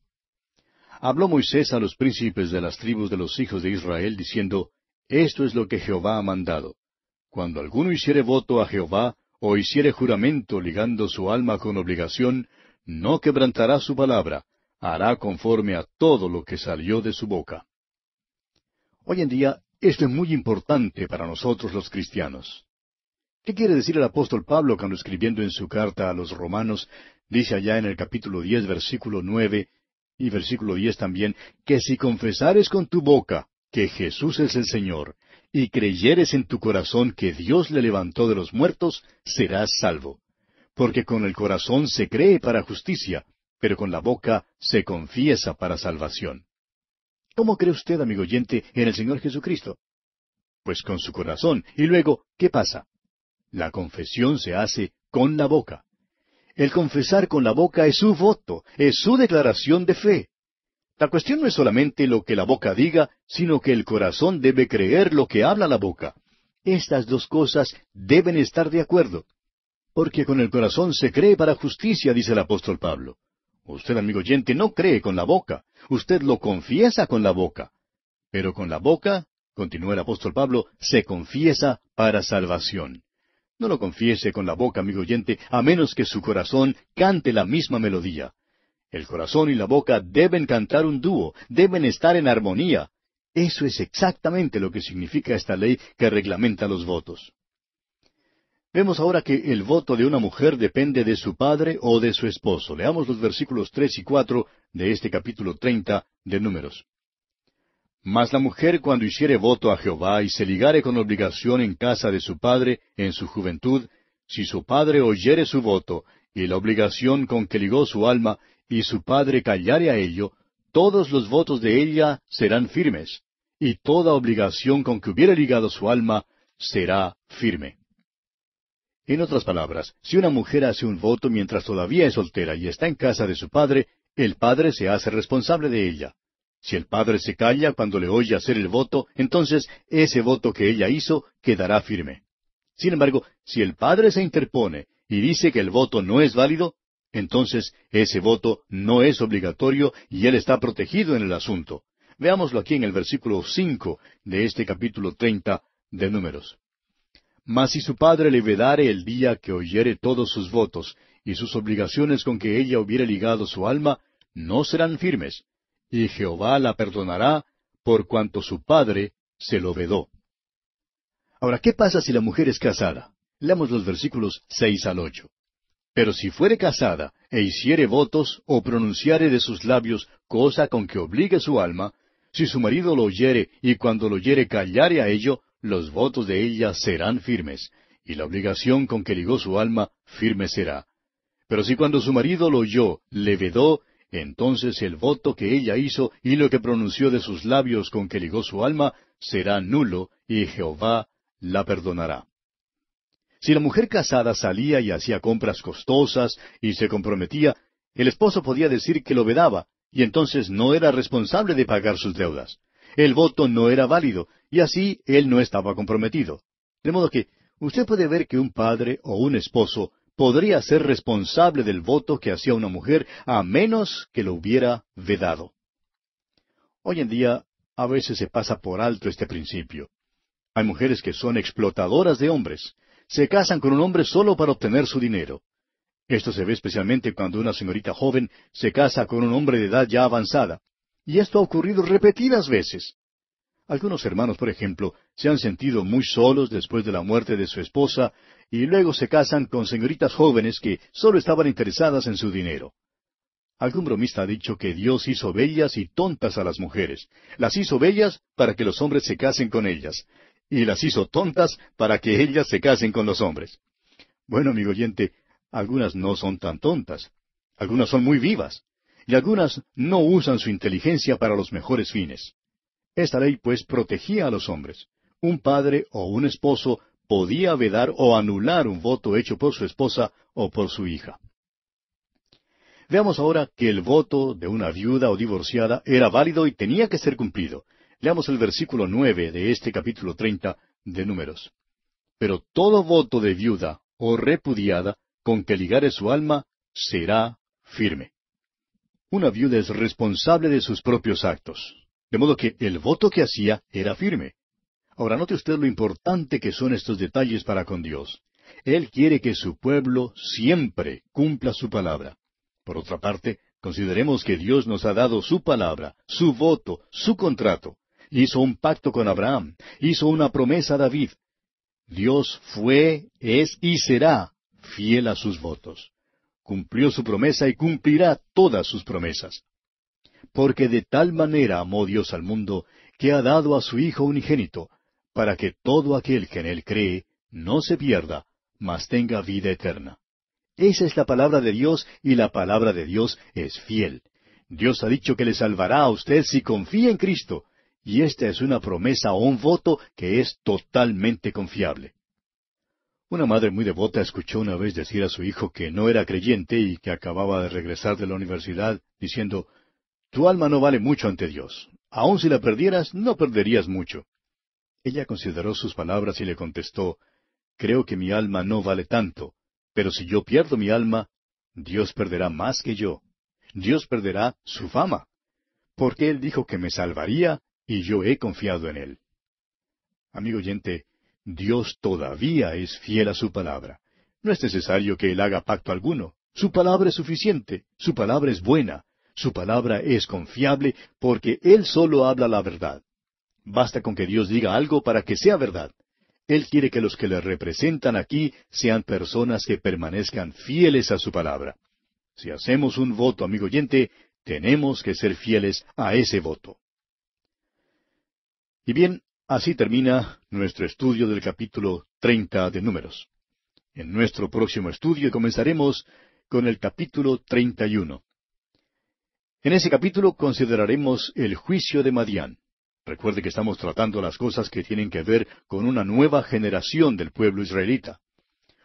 Habló Moisés a los príncipes de las tribus de los hijos de Israel, diciendo, Esto es lo que Jehová ha mandado. Cuando alguno hiciere voto a Jehová, o hiciere juramento ligando su alma con obligación, no quebrantará su palabra, hará conforme a todo lo que salió de su boca. Hoy en día, esto es muy importante para nosotros los cristianos. ¿Qué quiere decir el apóstol Pablo cuando escribiendo en su carta a los romanos, dice allá en el capítulo diez, versículo nueve, y versículo diez también, que si confesares con tu boca que Jesús es el Señor, y creyeres en tu corazón que Dios le levantó de los muertos, serás salvo. Porque con el corazón se cree para justicia, pero con la boca se confiesa para salvación. ¿Cómo cree usted, amigo oyente, en el Señor Jesucristo? Pues con su corazón. Y luego, ¿qué pasa? La confesión se hace con la boca. El confesar con la boca es su voto, es su declaración de fe. La cuestión no es solamente lo que la boca diga, sino que el corazón debe creer lo que habla la boca. Estas dos cosas deben estar de acuerdo. Porque con el corazón se cree para justicia, dice el apóstol Pablo. Usted, amigo oyente, no cree con la boca. Usted lo confiesa con la boca. Pero con la boca, continúa el apóstol Pablo, se confiesa para salvación. No lo confiese con la boca, amigo oyente, a menos que su corazón cante la misma melodía. El corazón y la boca deben cantar un dúo, deben estar en armonía. Eso es exactamente lo que significa esta ley que reglamenta los votos. Vemos ahora que el voto de una mujer depende de su padre o de su esposo. Leamos los versículos tres y cuatro de este capítulo treinta de Números. Mas la mujer cuando hiciere voto a Jehová y se ligare con obligación en casa de su padre en su juventud, si su padre oyere su voto y la obligación con que ligó su alma, y su padre callare a ello, todos los votos de ella serán firmes, y toda obligación con que hubiere ligado su alma será firme. En otras palabras, si una mujer hace un voto mientras todavía es soltera y está en casa de su padre, el padre se hace responsable de ella. Si el padre se calla cuando le oye hacer el voto, entonces ese voto que ella hizo quedará firme. Sin embargo, si el padre se interpone y dice que el voto no es válido, entonces ese voto no es obligatorio y él está protegido en el asunto. Veámoslo aquí en el versículo cinco de este capítulo treinta de Números. Mas si su padre le vedare el día que oyere todos sus votos y sus obligaciones con que ella hubiere ligado su alma, no serán firmes, y Jehová la perdonará por cuanto su padre se lo vedó. Ahora, ¿qué pasa si la mujer es casada? Leamos los versículos seis al ocho. Pero si fuere casada e hiciere votos o pronunciare de sus labios cosa con que obligue su alma, si su marido lo oyere y cuando lo oyere callare a ello, los votos de ella serán firmes, y la obligación con que ligó su alma firme será. Pero si cuando su marido lo oyó, le vedó entonces el voto que ella hizo y lo que pronunció de sus labios con que ligó su alma será nulo, y Jehová la perdonará. Si la mujer casada salía y hacía compras costosas y se comprometía, el esposo podía decir que lo vedaba, y entonces no era responsable de pagar sus deudas. El voto no era válido, y así él no estaba comprometido. De modo que usted puede ver que un padre o un esposo podría ser responsable del voto que hacía una mujer a menos que lo hubiera vedado. Hoy en día a veces se pasa por alto este principio. Hay mujeres que son explotadoras de hombres. Se casan con un hombre solo para obtener su dinero. Esto se ve especialmente cuando una señorita joven se casa con un hombre de edad ya avanzada. Y esto ha ocurrido repetidas veces. Algunos hermanos, por ejemplo, se han sentido muy solos después de la muerte de su esposa y luego se casan con señoritas jóvenes que solo estaban interesadas en su dinero. Algún bromista ha dicho que Dios hizo bellas y tontas a las mujeres. Las hizo bellas para que los hombres se casen con ellas, y las hizo tontas para que ellas se casen con los hombres. Bueno, amigo oyente, algunas no son tan tontas, algunas son muy vivas, y algunas no usan su inteligencia para los mejores fines. Esta ley, pues, protegía a los hombres. Un padre o un esposo podía vedar o anular un voto hecho por su esposa o por su hija. Veamos ahora que el voto de una viuda o divorciada era válido y tenía que ser cumplido. Leamos el versículo nueve de este capítulo treinta de Números. Pero todo voto de viuda o repudiada con que ligare su alma será firme. Una viuda es responsable de sus propios actos, de modo que el voto que hacía era firme. Ahora note usted lo importante que son estos detalles para con Dios. Él quiere que su pueblo siempre cumpla su palabra. Por otra parte, consideremos que Dios nos ha dado su palabra, su voto, su contrato. Hizo un pacto con Abraham, hizo una promesa a David. Dios fue, es y será fiel a sus votos. Cumplió su promesa y cumplirá todas sus promesas. Porque de tal manera amó Dios al mundo, que ha dado a su Hijo unigénito, para que todo aquel que en él cree no se pierda, mas tenga vida eterna. Esa es la palabra de Dios y la palabra de Dios es fiel. Dios ha dicho que le salvará a usted si confía en Cristo, y esta es una promesa o un voto que es totalmente confiable. Una madre muy devota escuchó una vez decir a su hijo que no era creyente y que acababa de regresar de la universidad, diciendo, Tu alma no vale mucho ante Dios. Aun si la perdieras, no perderías mucho. Ella consideró sus palabras y le contestó, Creo que mi alma no vale tanto, pero si yo pierdo mi alma, Dios perderá más que yo. Dios perderá su fama, porque Él dijo que me salvaría y yo he confiado en Él. Amigo oyente, Dios todavía es fiel a su palabra. No es necesario que Él haga pacto alguno. Su palabra es suficiente, su palabra es buena, su palabra es confiable, porque Él solo habla la verdad. Basta con que Dios diga algo para que sea verdad. Él quiere que los que le representan aquí sean personas que permanezcan fieles a su palabra. Si hacemos un voto, amigo oyente, tenemos que ser fieles a ese voto. Y bien, así termina nuestro estudio del capítulo treinta de Números. En nuestro próximo estudio comenzaremos con el capítulo treinta uno. En ese capítulo consideraremos el juicio de Madián. Recuerde que estamos tratando las cosas que tienen que ver con una nueva generación del pueblo israelita.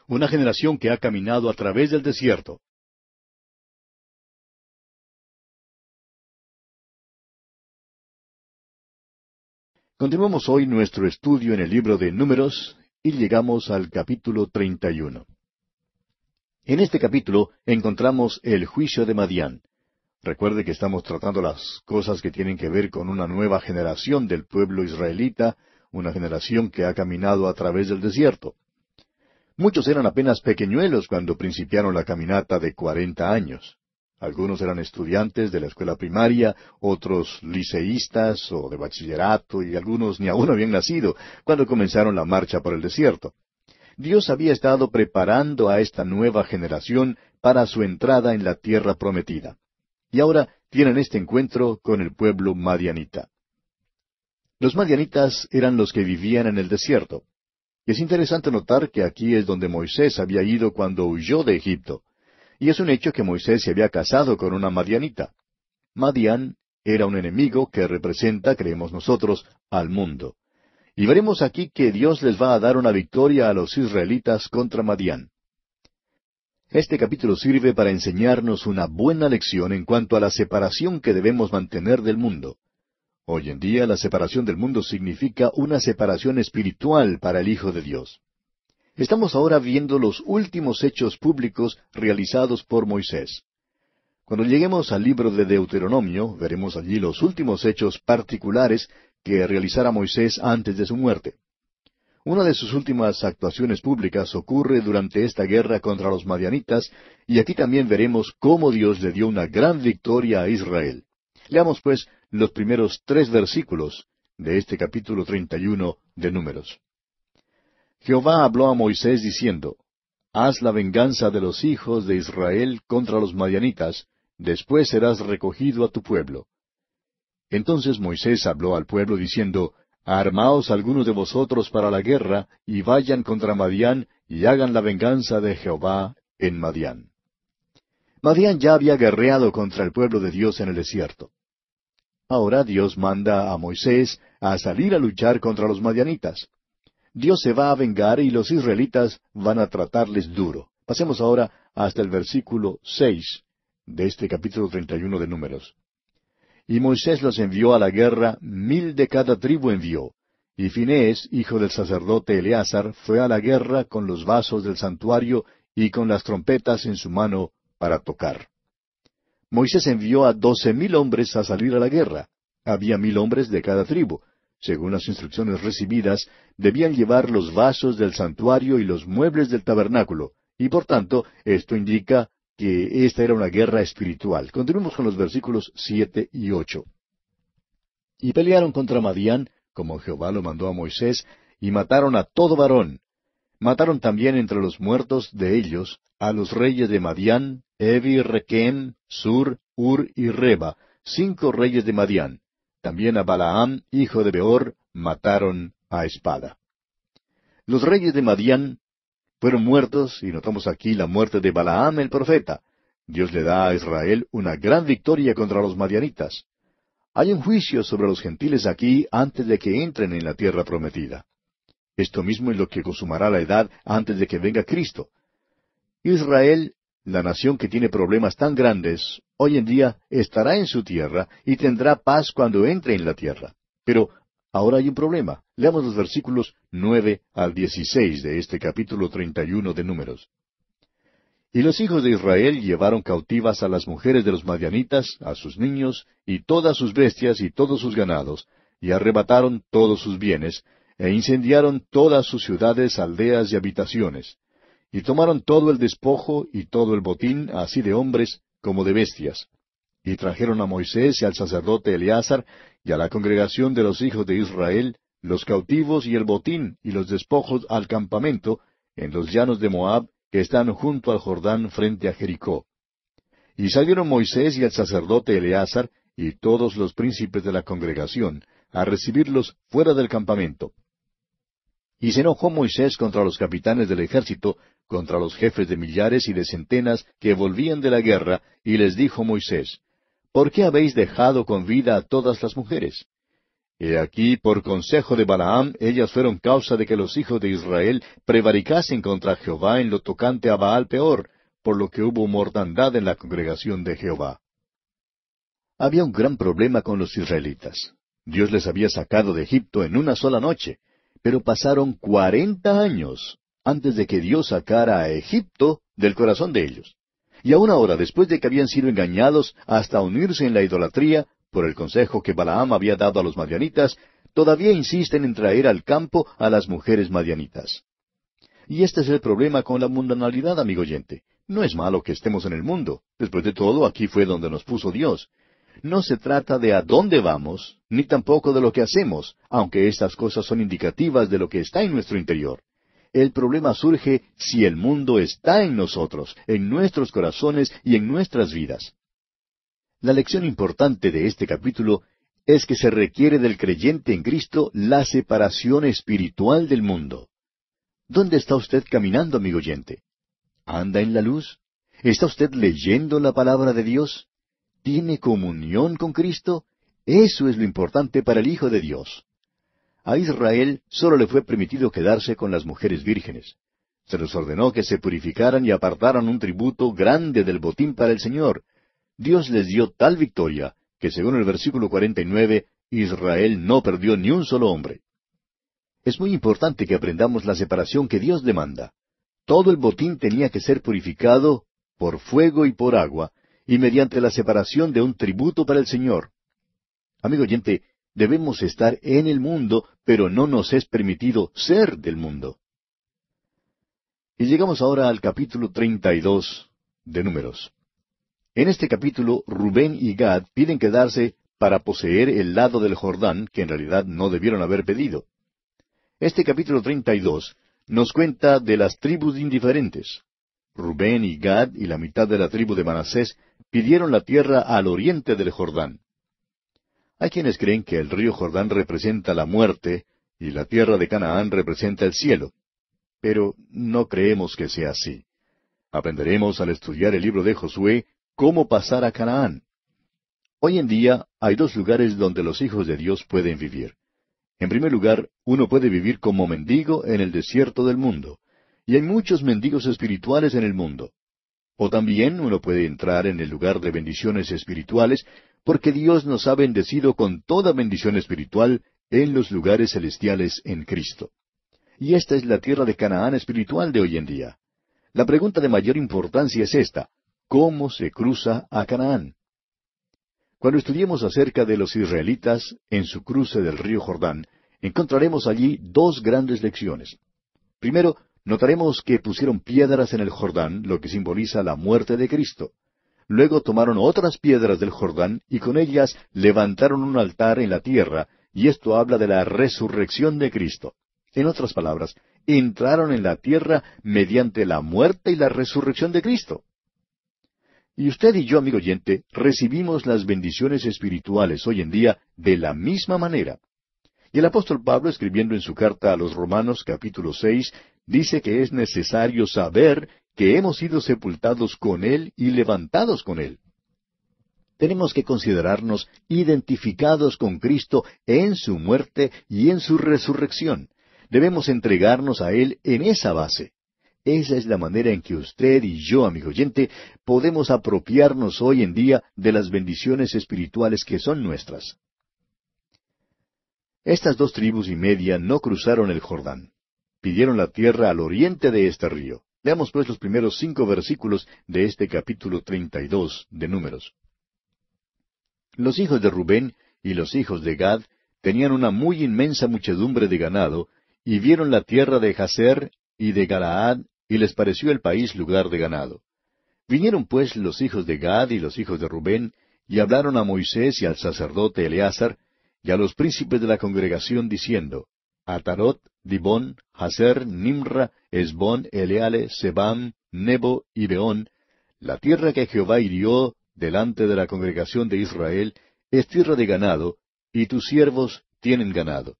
Una generación que ha caminado a través del desierto. Continuamos hoy nuestro estudio en el libro de Números y llegamos al capítulo 31. En este capítulo encontramos el juicio de Madián, Recuerde que estamos tratando las cosas que tienen que ver con una nueva generación del pueblo israelita, una generación que ha caminado a través del desierto. Muchos eran apenas pequeñuelos cuando principiaron la caminata de cuarenta años. Algunos eran estudiantes de la escuela primaria, otros liceístas o de bachillerato y algunos ni aún habían nacido cuando comenzaron la marcha por el desierto. Dios había estado preparando a esta nueva generación para su entrada en la tierra prometida. Y ahora tienen este encuentro con el pueblo madianita. Los madianitas eran los que vivían en el desierto. Y es interesante notar que aquí es donde Moisés había ido cuando huyó de Egipto. Y es un hecho que Moisés se había casado con una madianita. Madian era un enemigo que representa, creemos nosotros, al mundo. Y veremos aquí que Dios les va a dar una victoria a los israelitas contra Madián. Este capítulo sirve para enseñarnos una buena lección en cuanto a la separación que debemos mantener del mundo. Hoy en día la separación del mundo significa una separación espiritual para el Hijo de Dios. Estamos ahora viendo los últimos hechos públicos realizados por Moisés. Cuando lleguemos al libro de Deuteronomio, veremos allí los últimos hechos particulares que realizara Moisés antes de su muerte. Una de sus últimas actuaciones públicas ocurre durante esta guerra contra los madianitas, y aquí también veremos cómo Dios le dio una gran victoria a Israel. Leamos pues los primeros tres versículos de este capítulo 31 de Números. Jehová habló a Moisés diciendo, Haz la venganza de los hijos de Israel contra los madianitas, después serás recogido a tu pueblo. Entonces Moisés habló al pueblo diciendo, Armaos algunos de vosotros para la guerra, y vayan contra Madián, y hagan la venganza de Jehová en Madián. Madián ya había guerreado contra el pueblo de Dios en el desierto. Ahora Dios manda a Moisés a salir a luchar contra los madianitas. Dios se va a vengar y los israelitas van a tratarles duro. Pasemos ahora hasta el versículo seis de este capítulo treinta y uno de Números. Y Moisés los envió a la guerra, mil de cada tribu envió. Y Finés, hijo del sacerdote Eleazar, fue a la guerra con los vasos del santuario y con las trompetas en su mano para tocar. Moisés envió a doce mil hombres a salir a la guerra. Había mil hombres de cada tribu. Según las instrucciones recibidas, debían llevar los vasos del santuario y los muebles del tabernáculo, y por tanto esto indica que esta era una guerra espiritual. Continuemos con los versículos siete y ocho. Y pelearon contra Madián, como Jehová lo mandó a Moisés, y mataron a todo varón. Mataron también entre los muertos de ellos a los reyes de Madián, Evi, Requem, Sur, Ur y Reba, cinco reyes de Madián. También a Balaam, hijo de Beor, mataron a espada. Los reyes de Madián fueron muertos, y notamos aquí la muerte de Balaam el profeta. Dios le da a Israel una gran victoria contra los madianitas. Hay un juicio sobre los gentiles aquí antes de que entren en la tierra prometida. Esto mismo es lo que consumará la edad antes de que venga Cristo. Israel, la nación que tiene problemas tan grandes, hoy en día estará en su tierra y tendrá paz cuando entre en la tierra. Pero Ahora hay un problema. Leamos los versículos nueve al dieciséis de este capítulo treinta y uno de Números. Y los hijos de Israel llevaron cautivas a las mujeres de los madianitas, a sus niños, y todas sus bestias y todos sus ganados, y arrebataron todos sus bienes, e incendiaron todas sus ciudades, aldeas y habitaciones, y tomaron todo el despojo y todo el botín, así de hombres como de bestias. Y trajeron a Moisés y al sacerdote Eleazar, y a la congregación de los hijos de Israel los cautivos y el botín y los despojos al campamento en los llanos de Moab que están junto al Jordán frente a Jericó. Y salieron Moisés y el sacerdote Eleazar y todos los príncipes de la congregación a recibirlos fuera del campamento. Y se enojó Moisés contra los capitanes del ejército, contra los jefes de millares y de centenas que volvían de la guerra, y les dijo Moisés, ¿por qué habéis dejado con vida a todas las mujeres? He aquí, por consejo de Balaam, ellas fueron causa de que los hijos de Israel prevaricasen contra Jehová en lo tocante a Baal peor, por lo que hubo mortandad en la congregación de Jehová. Había un gran problema con los israelitas. Dios les había sacado de Egipto en una sola noche, pero pasaron cuarenta años antes de que Dios sacara a Egipto del corazón de ellos. Y aún ahora, después de que habían sido engañados hasta unirse en la idolatría por el consejo que Balaam había dado a los madianitas, todavía insisten en traer al campo a las mujeres madianitas. Y este es el problema con la mundanalidad, amigo oyente. No es malo que estemos en el mundo. Después de todo, aquí fue donde nos puso Dios. No se trata de a dónde vamos, ni tampoco de lo que hacemos, aunque estas cosas son indicativas de lo que está en nuestro interior. El problema surge si el mundo está en nosotros, en nuestros corazones y en nuestras vidas. La lección importante de este capítulo es que se requiere del creyente en Cristo la separación espiritual del mundo. ¿Dónde está usted caminando, amigo oyente? ¿Anda en la luz? ¿Está usted leyendo la palabra de Dios? ¿Tiene comunión con Cristo? Eso es lo importante para el Hijo de Dios a Israel solo le fue permitido quedarse con las mujeres vírgenes. Se les ordenó que se purificaran y apartaran un tributo grande del botín para el Señor. Dios les dio tal victoria que, según el versículo 49, Israel no perdió ni un solo hombre. Es muy importante que aprendamos la separación que Dios demanda. Todo el botín tenía que ser purificado por fuego y por agua, y mediante la separación de un tributo para el Señor. Amigo oyente, Debemos estar en el mundo, pero no nos es permitido ser del mundo. Y llegamos ahora al capítulo 32 de Números. En este capítulo, Rubén y Gad piden quedarse para poseer el lado del Jordán, que en realidad no debieron haber pedido. Este capítulo 32 nos cuenta de las tribus indiferentes. Rubén y Gad y la mitad de la tribu de Manasés pidieron la tierra al oriente del Jordán. Hay quienes creen que el río Jordán representa la muerte y la tierra de Canaán representa el cielo. Pero no creemos que sea así. Aprenderemos al estudiar el libro de Josué cómo pasar a Canaán. Hoy en día hay dos lugares donde los hijos de Dios pueden vivir. En primer lugar, uno puede vivir como mendigo en el desierto del mundo, y hay muchos mendigos espirituales en el mundo. O también uno puede entrar en el lugar de bendiciones espirituales porque Dios nos ha bendecido con toda bendición espiritual en los lugares celestiales en Cristo. Y esta es la tierra de Canaán espiritual de hoy en día. La pregunta de mayor importancia es esta, ¿cómo se cruza a Canaán? Cuando estudiemos acerca de los israelitas en su cruce del río Jordán, encontraremos allí dos grandes lecciones. Primero, notaremos que pusieron piedras en el Jordán, lo que simboliza la muerte de Cristo. Luego tomaron otras piedras del Jordán y con ellas levantaron un altar en la tierra, y esto habla de la resurrección de Cristo. En otras palabras, entraron en la tierra mediante la muerte y la resurrección de Cristo. Y usted y yo, amigo oyente, recibimos las bendiciones espirituales hoy en día de la misma manera. Y el apóstol Pablo, escribiendo en su carta a los Romanos capítulo seis, dice que es necesario saber que hemos sido sepultados con Él y levantados con Él. Tenemos que considerarnos identificados con Cristo en su muerte y en su resurrección. Debemos entregarnos a Él en esa base. Esa es la manera en que usted y yo, amigo oyente, podemos apropiarnos hoy en día de las bendiciones espirituales que son nuestras. Estas dos tribus y media no cruzaron el Jordán. Pidieron la tierra al oriente de este río. Leamos pues los primeros cinco versículos de este capítulo treinta y dos de Números. Los hijos de Rubén y los hijos de Gad tenían una muy inmensa muchedumbre de ganado, y vieron la tierra de Jazer y de Galaad, y les pareció el país lugar de ganado. Vinieron pues los hijos de Gad y los hijos de Rubén, y hablaron a Moisés y al sacerdote Eleazar, y a los príncipes de la congregación, diciendo, Atarot, Dibón, Haser, Nimra, Esbón, Eleale, Sebam, Nebo y Beón, la tierra que Jehová hirió delante de la congregación de Israel, es tierra de ganado, y tus siervos tienen ganado.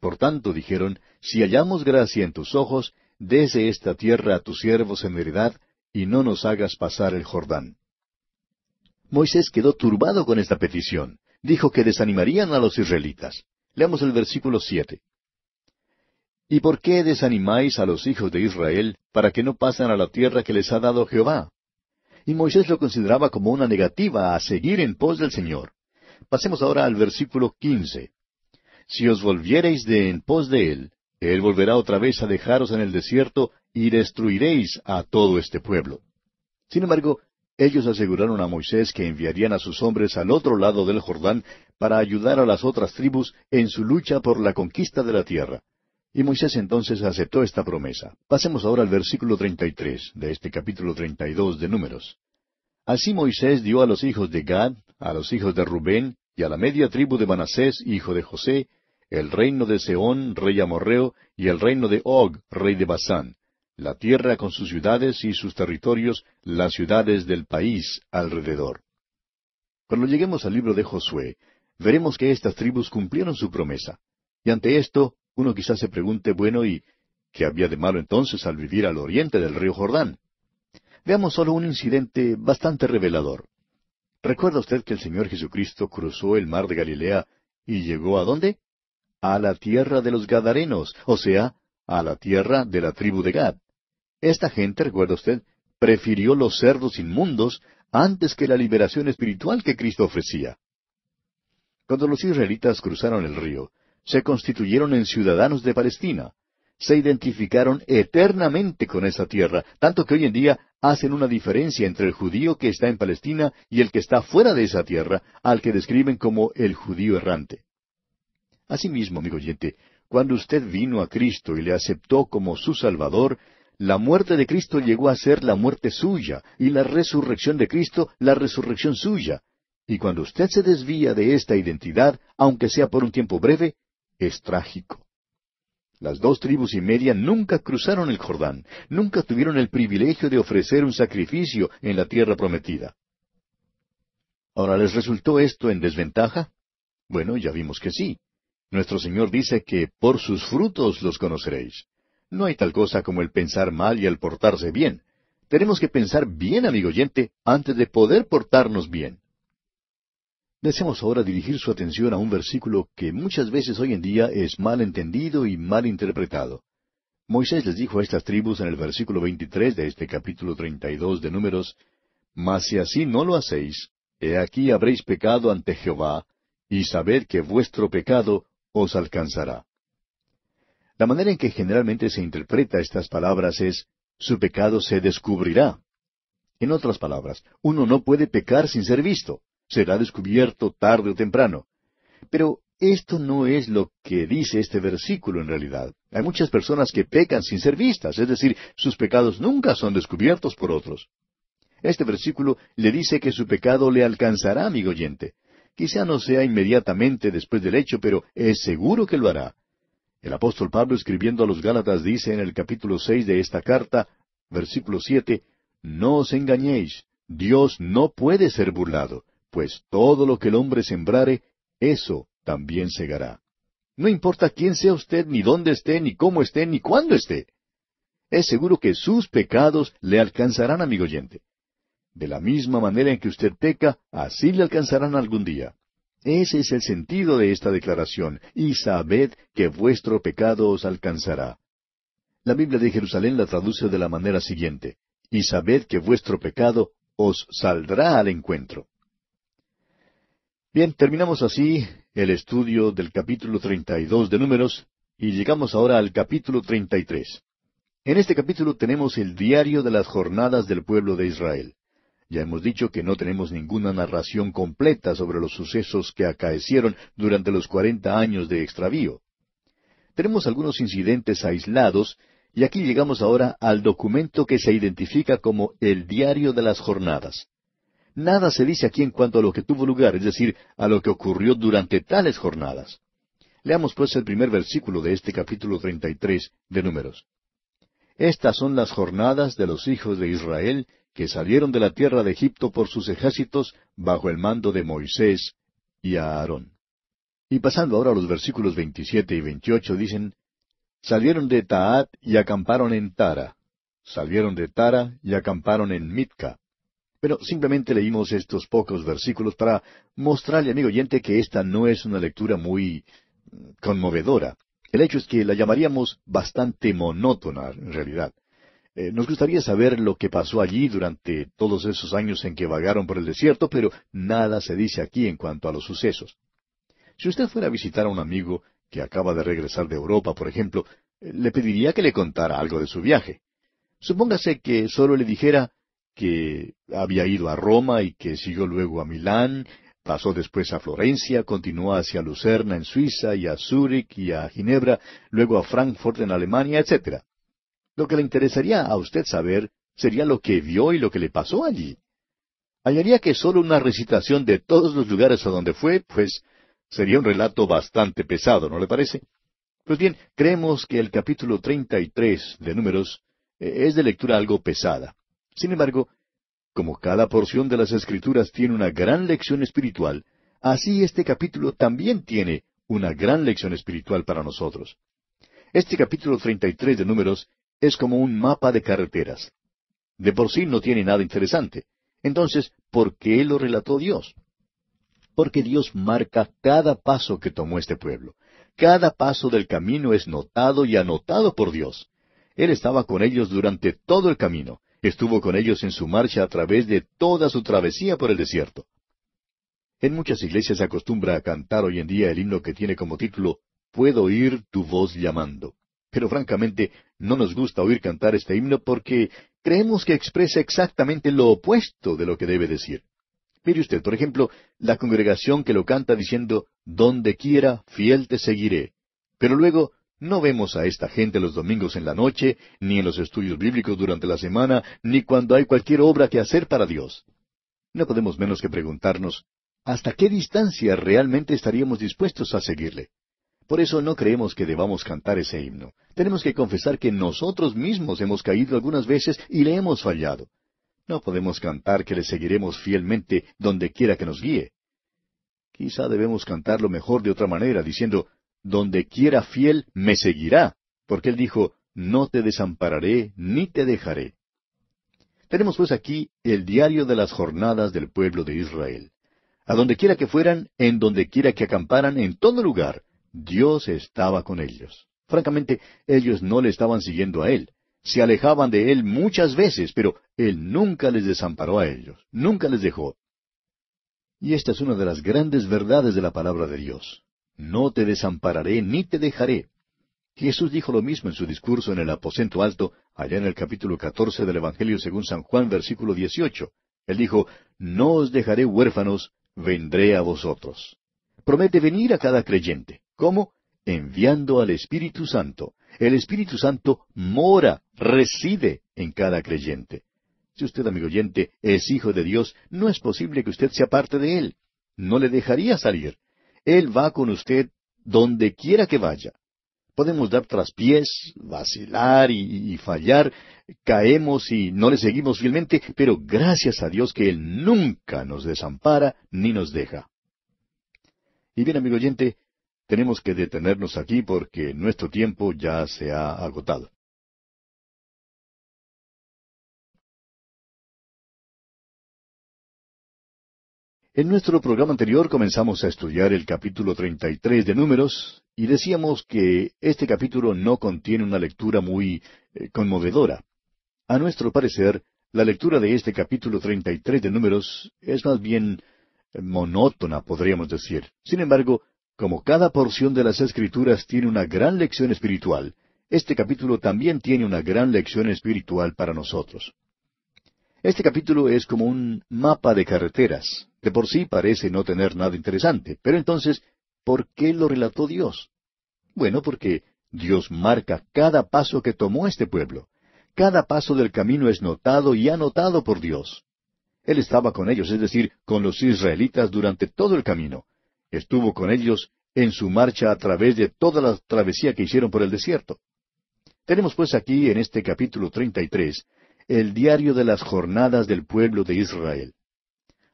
Por tanto dijeron, si hallamos gracia en tus ojos, dese esta tierra a tus siervos en heredad, y no nos hagas pasar el Jordán. Moisés quedó turbado con esta petición. Dijo que desanimarían a los israelitas. Leamos el versículo siete. ¿Y por qué desanimáis a los hijos de Israel para que no pasen a la tierra que les ha dado Jehová? Y Moisés lo consideraba como una negativa a seguir en pos del Señor. Pasemos ahora al versículo quince. Si os volviereis de en pos de él, él volverá otra vez a dejaros en el desierto y destruiréis a todo este pueblo. Sin embargo, ellos aseguraron a Moisés que enviarían a sus hombres al otro lado del Jordán para ayudar a las otras tribus en su lucha por la conquista de la tierra. Y Moisés entonces aceptó esta promesa. Pasemos ahora al versículo 33 de este capítulo 32 de Números. Así Moisés dio a los hijos de Gad, a los hijos de Rubén y a la media tribu de Manasés, hijo de José, el reino de Seón, rey amorreo, y el reino de Og, rey de Basán, la tierra con sus ciudades y sus territorios, las ciudades del país alrededor. Cuando lleguemos al libro de Josué, veremos que estas tribus cumplieron su promesa. Y ante esto, uno quizás se pregunte, bueno, ¿y qué había de malo entonces al vivir al oriente del río Jordán? Veamos solo un incidente bastante revelador. ¿Recuerda usted que el Señor Jesucristo cruzó el mar de Galilea y llegó a dónde? A la tierra de los Gadarenos, o sea, a la tierra de la tribu de Gad. Esta gente, recuerda usted, prefirió los cerdos inmundos antes que la liberación espiritual que Cristo ofrecía. Cuando los israelitas cruzaron el río, se constituyeron en ciudadanos de Palestina, se identificaron eternamente con esa tierra, tanto que hoy en día hacen una diferencia entre el judío que está en Palestina y el que está fuera de esa tierra, al que describen como el judío errante. Asimismo, amigo oyente, cuando usted vino a Cristo y le aceptó como su Salvador, la muerte de Cristo llegó a ser la muerte suya y la resurrección de Cristo la resurrección suya. Y cuando usted se desvía de esta identidad, aunque sea por un tiempo breve, es trágico. Las dos tribus y media nunca cruzaron el Jordán, nunca tuvieron el privilegio de ofrecer un sacrificio en la tierra prometida. Ahora, ¿les resultó esto en desventaja? Bueno, ya vimos que sí. Nuestro Señor dice que por sus frutos los conoceréis. No hay tal cosa como el pensar mal y el portarse bien. Tenemos que pensar bien, amigo oyente, antes de poder portarnos bien. Deseamos ahora dirigir su atención a un versículo que muchas veces hoy en día es mal entendido y mal interpretado. Moisés les dijo a estas tribus en el versículo 23 de este capítulo 32 de Números, Mas si así no lo hacéis, he aquí habréis pecado ante Jehová, y sabed que vuestro pecado os alcanzará. La manera en que generalmente se interpreta estas palabras es, su pecado se descubrirá. En otras palabras, uno no puede pecar sin ser visto será descubierto tarde o temprano. Pero esto no es lo que dice este versículo en realidad. Hay muchas personas que pecan sin ser vistas, es decir, sus pecados nunca son descubiertos por otros. Este versículo le dice que su pecado le alcanzará, amigo oyente. Quizá no sea inmediatamente después del hecho, pero es seguro que lo hará. El apóstol Pablo escribiendo a los Gálatas dice en el capítulo seis de esta carta, versículo siete, No os engañéis, Dios no puede ser burlado pues todo lo que el hombre sembrare, eso también segará. No importa quién sea usted, ni dónde esté, ni cómo esté, ni cuándo esté. Es seguro que sus pecados le alcanzarán, amigo oyente. De la misma manera en que usted peca, así le alcanzarán algún día. Ese es el sentido de esta declaración, y sabed que vuestro pecado os alcanzará. La Biblia de Jerusalén la traduce de la manera siguiente, y sabed que vuestro pecado os saldrá al encuentro. Bien, terminamos así el estudio del capítulo 32 de números y llegamos ahora al capítulo 33. En este capítulo tenemos el diario de las jornadas del pueblo de Israel. Ya hemos dicho que no tenemos ninguna narración completa sobre los sucesos que acaecieron durante los cuarenta años de extravío. Tenemos algunos incidentes aislados y aquí llegamos ahora al documento que se identifica como el diario de las jornadas. Nada se dice aquí en cuanto a lo que tuvo lugar, es decir, a lo que ocurrió durante tales jornadas. Leamos pues el primer versículo de este capítulo 33 de Números. Estas son las jornadas de los hijos de Israel que salieron de la tierra de Egipto por sus ejércitos bajo el mando de Moisés y Aarón. Y pasando ahora a los versículos 27 y 28 dicen, Salieron de Taat y acamparon en Tara, salieron de Tara y acamparon en Mitca, pero simplemente leímos estos pocos versículos para mostrarle, amigo oyente, que esta no es una lectura muy mm, conmovedora. El hecho es que la llamaríamos bastante monótona, en realidad. Eh, nos gustaría saber lo que pasó allí durante todos esos años en que vagaron por el desierto, pero nada se dice aquí en cuanto a los sucesos. Si usted fuera a visitar a un amigo que acaba de regresar de Europa, por ejemplo, eh, le pediría que le contara algo de su viaje. Supóngase que solo le dijera, que había ido a Roma y que siguió luego a Milán, pasó después a Florencia, continuó hacia Lucerna en Suiza y a Zúrich y a Ginebra, luego a Frankfurt en Alemania, etc. Lo que le interesaría a usted saber sería lo que vio y lo que le pasó allí. Hallaría que solo una recitación de todos los lugares a donde fue, pues, sería un relato bastante pesado, ¿no le parece? Pues bien, creemos que el capítulo 33 de Números eh, es de lectura algo pesada. Sin embargo, como cada porción de las Escrituras tiene una gran lección espiritual, así este capítulo también tiene una gran lección espiritual para nosotros. Este capítulo 33 de Números es como un mapa de carreteras. De por sí no tiene nada interesante. Entonces, ¿por qué lo relató Dios? Porque Dios marca cada paso que tomó este pueblo. Cada paso del camino es notado y anotado por Dios. Él estaba con ellos durante todo el camino, estuvo con ellos en su marcha a través de toda su travesía por el desierto. En muchas iglesias se acostumbra a cantar hoy en día el himno que tiene como título Puedo oír tu voz llamando. Pero francamente, no nos gusta oír cantar este himno porque creemos que expresa exactamente lo opuesto de lo que debe decir. Mire usted, por ejemplo, la congregación que lo canta diciendo, Donde quiera, fiel te seguiré. Pero luego, no vemos a esta gente los domingos en la noche, ni en los estudios bíblicos durante la semana, ni cuando hay cualquier obra que hacer para Dios. No podemos menos que preguntarnos, ¿hasta qué distancia realmente estaríamos dispuestos a seguirle? Por eso no creemos que debamos cantar ese himno. Tenemos que confesar que nosotros mismos hemos caído algunas veces y le hemos fallado. No podemos cantar que le seguiremos fielmente donde quiera que nos guíe. Quizá debemos cantarlo mejor de otra manera, diciendo, donde quiera fiel, me seguirá, porque él dijo, no te desampararé ni te dejaré. Tenemos pues aquí el diario de las jornadas del pueblo de Israel. A donde quiera que fueran, en donde quiera que acamparan, en todo lugar, Dios estaba con ellos. Francamente, ellos no le estaban siguiendo a Él. Se alejaban de Él muchas veces, pero Él nunca les desamparó a ellos, nunca les dejó. Y esta es una de las grandes verdades de la palabra de Dios. No te desampararé ni te dejaré. Jesús dijo lo mismo en su discurso en el aposento alto, allá en el capítulo catorce del Evangelio según San Juan, versículo dieciocho. Él dijo, No os dejaré huérfanos, vendré a vosotros. Promete venir a cada creyente. ¿Cómo? Enviando al Espíritu Santo. El Espíritu Santo mora, reside en cada creyente. Si usted, amigo oyente, es hijo de Dios, no es posible que usted se aparte de Él. No le dejaría salir. Él va con usted donde quiera que vaya. Podemos dar traspiés, vacilar y, fallar, caemos y no le seguimos fielmente, pero gracias a Dios que Él nunca nos desampara ni nos deja. Y bien, amigo oyente, tenemos que detenernos aquí porque nuestro tiempo ya se ha agotado. En nuestro programa anterior comenzamos a estudiar el capítulo 33 de Números y decíamos que este capítulo no contiene una lectura muy eh, conmovedora. A nuestro parecer, la lectura de este capítulo 33 de Números es más bien eh, monótona, podríamos decir. Sin embargo, como cada porción de las Escrituras tiene una gran lección espiritual, este capítulo también tiene una gran lección espiritual para nosotros. Este capítulo es como un mapa de carreteras. que por sí parece no tener nada interesante, pero entonces, ¿por qué lo relató Dios? Bueno, porque Dios marca cada paso que tomó este pueblo. Cada paso del camino es notado y anotado por Dios. Él estaba con ellos, es decir, con los israelitas durante todo el camino. Estuvo con ellos en su marcha a través de toda la travesía que hicieron por el desierto. Tenemos pues aquí en este capítulo 33 el diario de las jornadas del pueblo de Israel.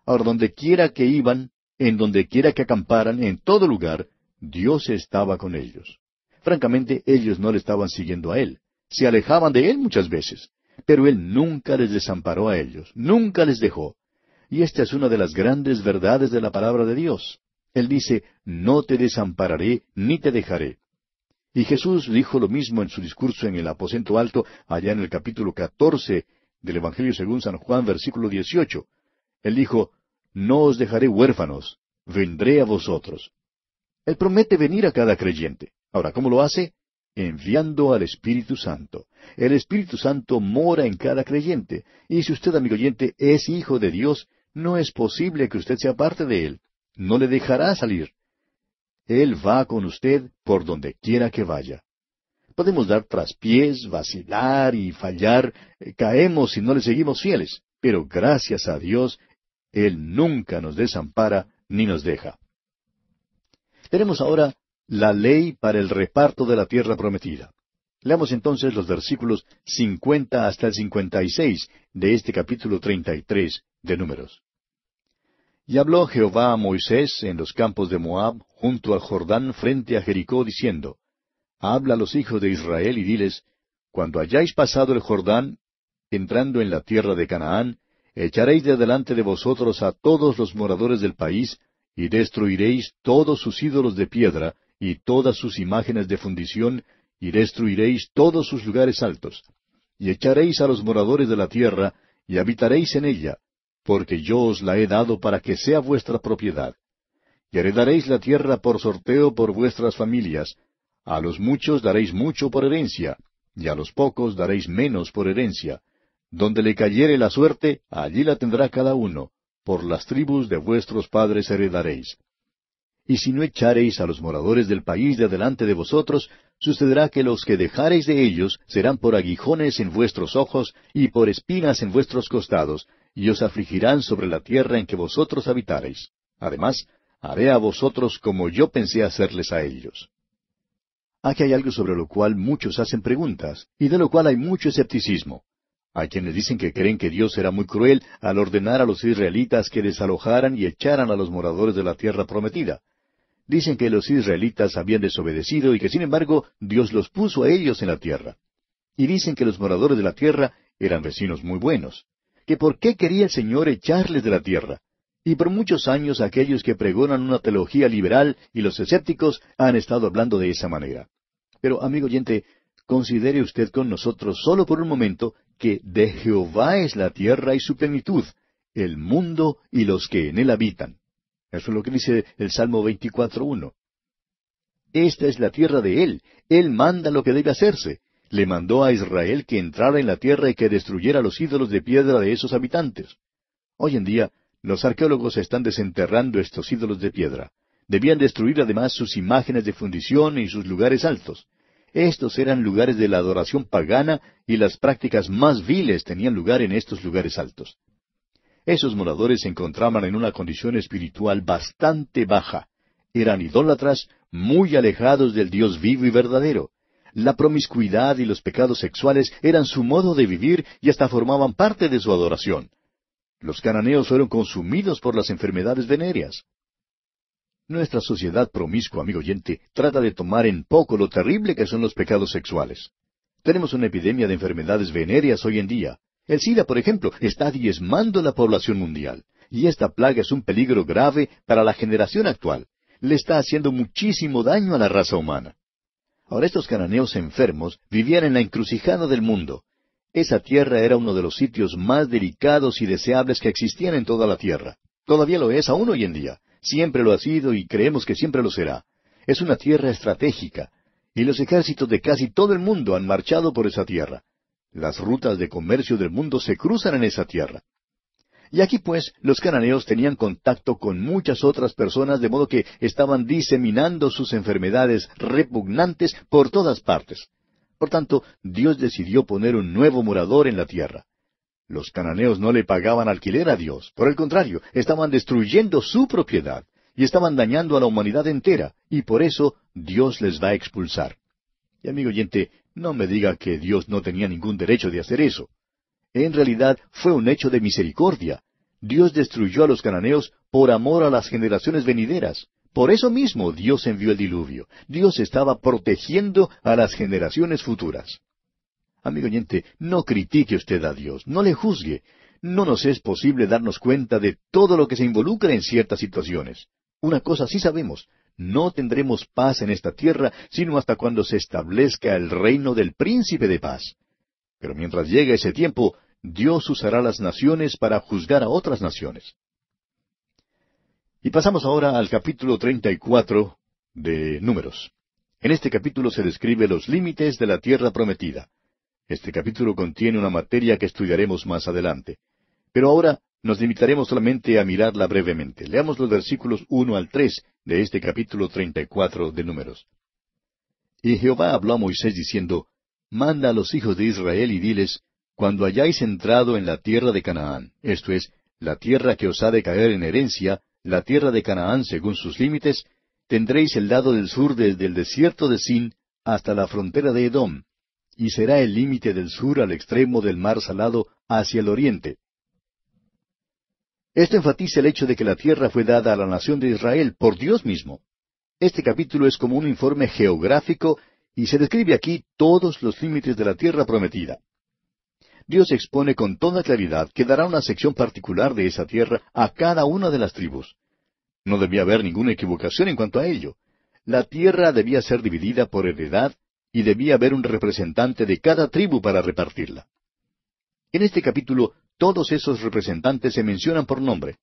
Ahora, donde quiera que iban, en donde quiera que acamparan, en todo lugar, Dios estaba con ellos. Francamente, ellos no le estaban siguiendo a Él. Se alejaban de Él muchas veces, pero Él nunca les desamparó a ellos, nunca les dejó. Y esta es una de las grandes verdades de la palabra de Dios. Él dice, no te desampararé ni te dejaré. Y Jesús dijo lo mismo en su discurso en el aposento alto, allá en el capítulo catorce del Evangelio según San Juan, versículo dieciocho. Él dijo, No os dejaré huérfanos, vendré a vosotros. Él promete venir a cada creyente. Ahora, ¿cómo lo hace? Enviando al Espíritu Santo. El Espíritu Santo mora en cada creyente, y si usted, amigo oyente, es hijo de Dios, no es posible que usted se aparte de él. No le dejará salir. Él va con usted por donde quiera que vaya. Podemos dar traspiés, vacilar y fallar, eh, caemos si no le seguimos fieles, pero gracias a Dios, Él nunca nos desampara ni nos deja. Tenemos ahora la ley para el reparto de la tierra prometida. Leamos entonces los versículos 50 hasta el 56 de este capítulo 33 de Números. Y habló Jehová a Moisés en los campos de Moab, junto al Jordán, frente a Jericó, diciendo, Habla a los hijos de Israel y diles, Cuando hayáis pasado el Jordán, entrando en la tierra de Canaán, echaréis de delante de vosotros a todos los moradores del país, y destruiréis todos sus ídolos de piedra, y todas sus imágenes de fundición, y destruiréis todos sus lugares altos. Y echaréis a los moradores de la tierra, y habitaréis en ella, porque yo os la he dado para que sea vuestra propiedad. Y heredaréis la tierra por sorteo por vuestras familias, a los muchos daréis mucho por herencia, y a los pocos daréis menos por herencia. Donde le cayere la suerte, allí la tendrá cada uno, por las tribus de vuestros padres heredaréis. Y si no echareis a los moradores del país de delante de vosotros, sucederá que los que dejareis de ellos serán por aguijones en vuestros ojos y por espinas en vuestros costados, y os afligirán sobre la tierra en que vosotros habitareis. Además, haré a vosotros como yo pensé hacerles a ellos. Aquí hay algo sobre lo cual muchos hacen preguntas, y de lo cual hay mucho escepticismo. Hay quienes dicen que creen que Dios era muy cruel al ordenar a los israelitas que desalojaran y echaran a los moradores de la tierra prometida. Dicen que los israelitas habían desobedecido y que sin embargo Dios los puso a ellos en la tierra. Y dicen que los moradores de la tierra eran vecinos muy buenos que por qué quería el Señor echarles de la tierra. Y por muchos años aquellos que pregonan una teología liberal y los escépticos han estado hablando de esa manera. Pero, amigo oyente, considere usted con nosotros solo por un momento que de Jehová es la tierra y su plenitud, el mundo y los que en él habitan. Eso es lo que dice el Salmo 24.1. Esta es la tierra de él, él manda lo que debe hacerse, le mandó a Israel que entrara en la tierra y que destruyera los ídolos de piedra de esos habitantes. Hoy en día, los arqueólogos están desenterrando estos ídolos de piedra. Debían destruir además sus imágenes de fundición y sus lugares altos. Estos eran lugares de la adoración pagana y las prácticas más viles tenían lugar en estos lugares altos. Esos moradores se encontraban en una condición espiritual bastante baja. Eran idólatras, muy alejados del Dios vivo y verdadero, la promiscuidad y los pecados sexuales eran su modo de vivir y hasta formaban parte de su adoración. Los cananeos fueron consumidos por las enfermedades venéreas. Nuestra sociedad promiscua, amigo oyente, trata de tomar en poco lo terrible que son los pecados sexuales. Tenemos una epidemia de enfermedades venéreas hoy en día. El SIDA, por ejemplo, está diezmando la población mundial, y esta plaga es un peligro grave para la generación actual. Le está haciendo muchísimo daño a la raza humana. Ahora estos cananeos enfermos vivían en la encrucijada del mundo. Esa tierra era uno de los sitios más delicados y deseables que existían en toda la tierra. Todavía lo es aún hoy en día. Siempre lo ha sido y creemos que siempre lo será. Es una tierra estratégica, y los ejércitos de casi todo el mundo han marchado por esa tierra. Las rutas de comercio del mundo se cruzan en esa tierra. Y aquí pues los cananeos tenían contacto con muchas otras personas, de modo que estaban diseminando sus enfermedades repugnantes por todas partes. Por tanto, Dios decidió poner un nuevo morador en la tierra. Los cananeos no le pagaban alquiler a Dios, por el contrario, estaban destruyendo su propiedad y estaban dañando a la humanidad entera, y por eso Dios les va a expulsar. Y amigo oyente, no me diga que Dios no tenía ningún derecho de hacer eso en realidad fue un hecho de misericordia. Dios destruyó a los cananeos por amor a las generaciones venideras. Por eso mismo Dios envió el diluvio. Dios estaba protegiendo a las generaciones futuras. Amigo oyente, no critique usted a Dios, no le juzgue. No nos es posible darnos cuenta de todo lo que se involucra en ciertas situaciones. Una cosa sí sabemos, no tendremos paz en esta tierra sino hasta cuando se establezca el reino del príncipe de paz. Pero mientras llega ese tiempo, Dios usará las naciones para juzgar a otras naciones. Y pasamos ahora al capítulo 34 de Números. En este capítulo se describe los límites de la tierra prometida. Este capítulo contiene una materia que estudiaremos más adelante. Pero ahora nos limitaremos solamente a mirarla brevemente. Leamos los versículos 1 al 3 de este capítulo 34 de Números. Y Jehová habló a Moisés diciendo, Manda a los hijos de Israel y diles, cuando hayáis entrado en la tierra de Canaán, esto es, la tierra que os ha de caer en herencia, la tierra de Canaán según sus límites, tendréis el lado del sur desde el desierto de Sin hasta la frontera de Edom, y será el límite del sur al extremo del mar salado hacia el oriente. Esto enfatiza el hecho de que la tierra fue dada a la nación de Israel por Dios mismo. Este capítulo es como un informe geográfico y se describe aquí todos los límites de la tierra prometida. Dios expone con toda claridad que dará una sección particular de esa tierra a cada una de las tribus. No debía haber ninguna equivocación en cuanto a ello. La tierra debía ser dividida por heredad y debía haber un representante de cada tribu para repartirla. En este capítulo todos esos representantes se mencionan por nombre.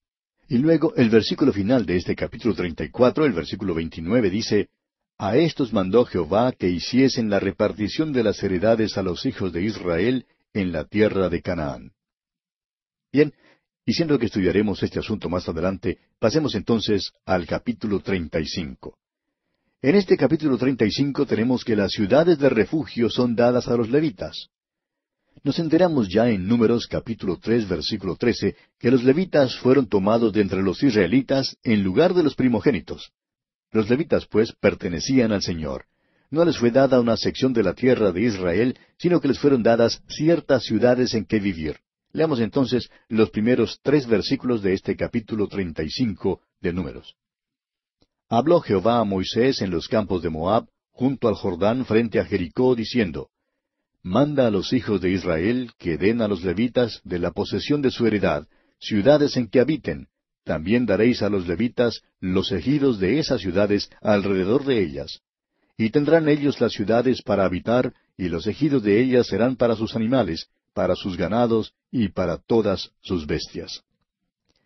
Y luego el versículo final de este capítulo 34, el versículo 29 dice, A estos mandó Jehová que hiciesen la repartición de las heredades a los hijos de Israel en la tierra de Canaán. Bien, y siendo que estudiaremos este asunto más adelante, pasemos entonces al capítulo 35. En este capítulo 35 tenemos que las ciudades de refugio son dadas a los levitas. Nos enteramos ya en Números capítulo 3 versículo 13 que los levitas fueron tomados de entre los israelitas en lugar de los primogénitos. Los levitas pues pertenecían al Señor, no les fue dada una sección de la tierra de Israel, sino que les fueron dadas ciertas ciudades en que vivir. Leamos entonces los primeros tres versículos de este capítulo treinta y de Números. Habló Jehová a Moisés en los campos de Moab, junto al Jordán frente a Jericó, diciendo, Manda a los hijos de Israel que den a los levitas de la posesión de su heredad, ciudades en que habiten, también daréis a los levitas los ejidos de esas ciudades alrededor de ellas, y tendrán ellos las ciudades para habitar, y los ejidos de ellas serán para sus animales, para sus ganados y para todas sus bestias.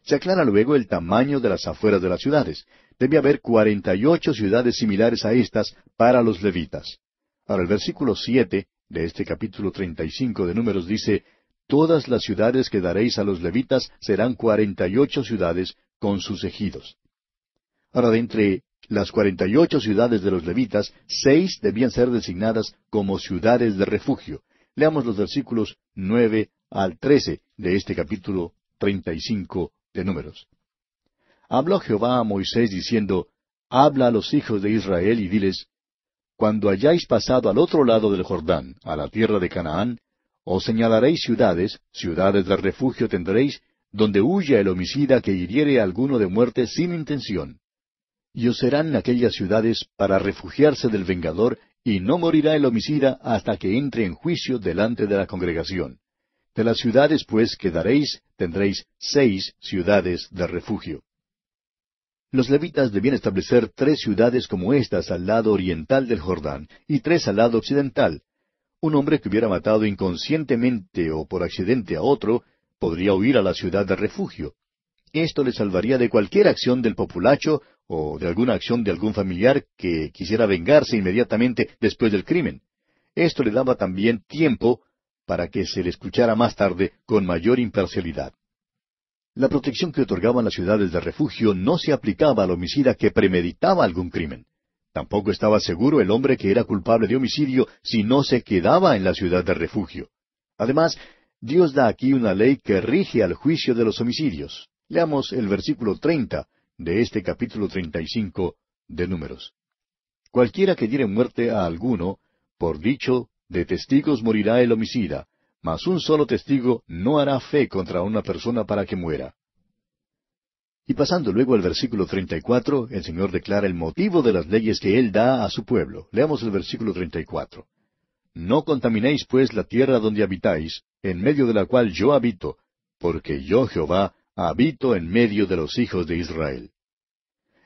Se aclara luego el tamaño de las afueras de las ciudades. Debe haber cuarenta y ocho ciudades similares a estas para los levitas. Ahora el versículo siete de este capítulo treinta y cinco de Números dice Todas las ciudades que daréis a los levitas serán cuarenta y ocho ciudades con sus ejidos. Ahora de entre las cuarenta y ocho ciudades de los levitas, seis debían ser designadas como ciudades de refugio. Leamos los versículos nueve al trece de este capítulo treinta y cinco de Números. Habló Jehová a Moisés diciendo, Habla a los hijos de Israel y diles, Cuando hayáis pasado al otro lado del Jordán, a la tierra de Canaán, os señalaréis ciudades, ciudades de refugio tendréis, donde huya el homicida que hiriere a alguno de muerte sin intención y os serán aquellas ciudades para refugiarse del vengador, y no morirá el homicida hasta que entre en juicio delante de la congregación. De las ciudades, pues, que daréis, tendréis seis ciudades de refugio. Los levitas debían establecer tres ciudades como estas al lado oriental del Jordán y tres al lado occidental. Un hombre que hubiera matado inconscientemente o por accidente a otro podría huir a la ciudad de refugio. Esto le salvaría de cualquier acción del populacho o de alguna acción de algún familiar que quisiera vengarse inmediatamente después del crimen. Esto le daba también tiempo para que se le escuchara más tarde con mayor imparcialidad. La protección que otorgaban las ciudades de refugio no se aplicaba al homicida que premeditaba algún crimen. Tampoco estaba seguro el hombre que era culpable de homicidio si no se quedaba en la ciudad de refugio. Además, Dios da aquí una ley que rige al juicio de los homicidios. Leamos el versículo 30, de este capítulo 35 de Números. Cualquiera que diere muerte a alguno, por dicho de testigos morirá el homicida, mas un solo testigo no hará fe contra una persona para que muera. Y pasando luego al versículo treinta y cuatro, el Señor declara el motivo de las leyes que Él da a su pueblo. Leamos el versículo 34. No contaminéis pues la tierra donde habitáis, en medio de la cual yo habito, porque yo Jehová habito en medio de los hijos de Israel.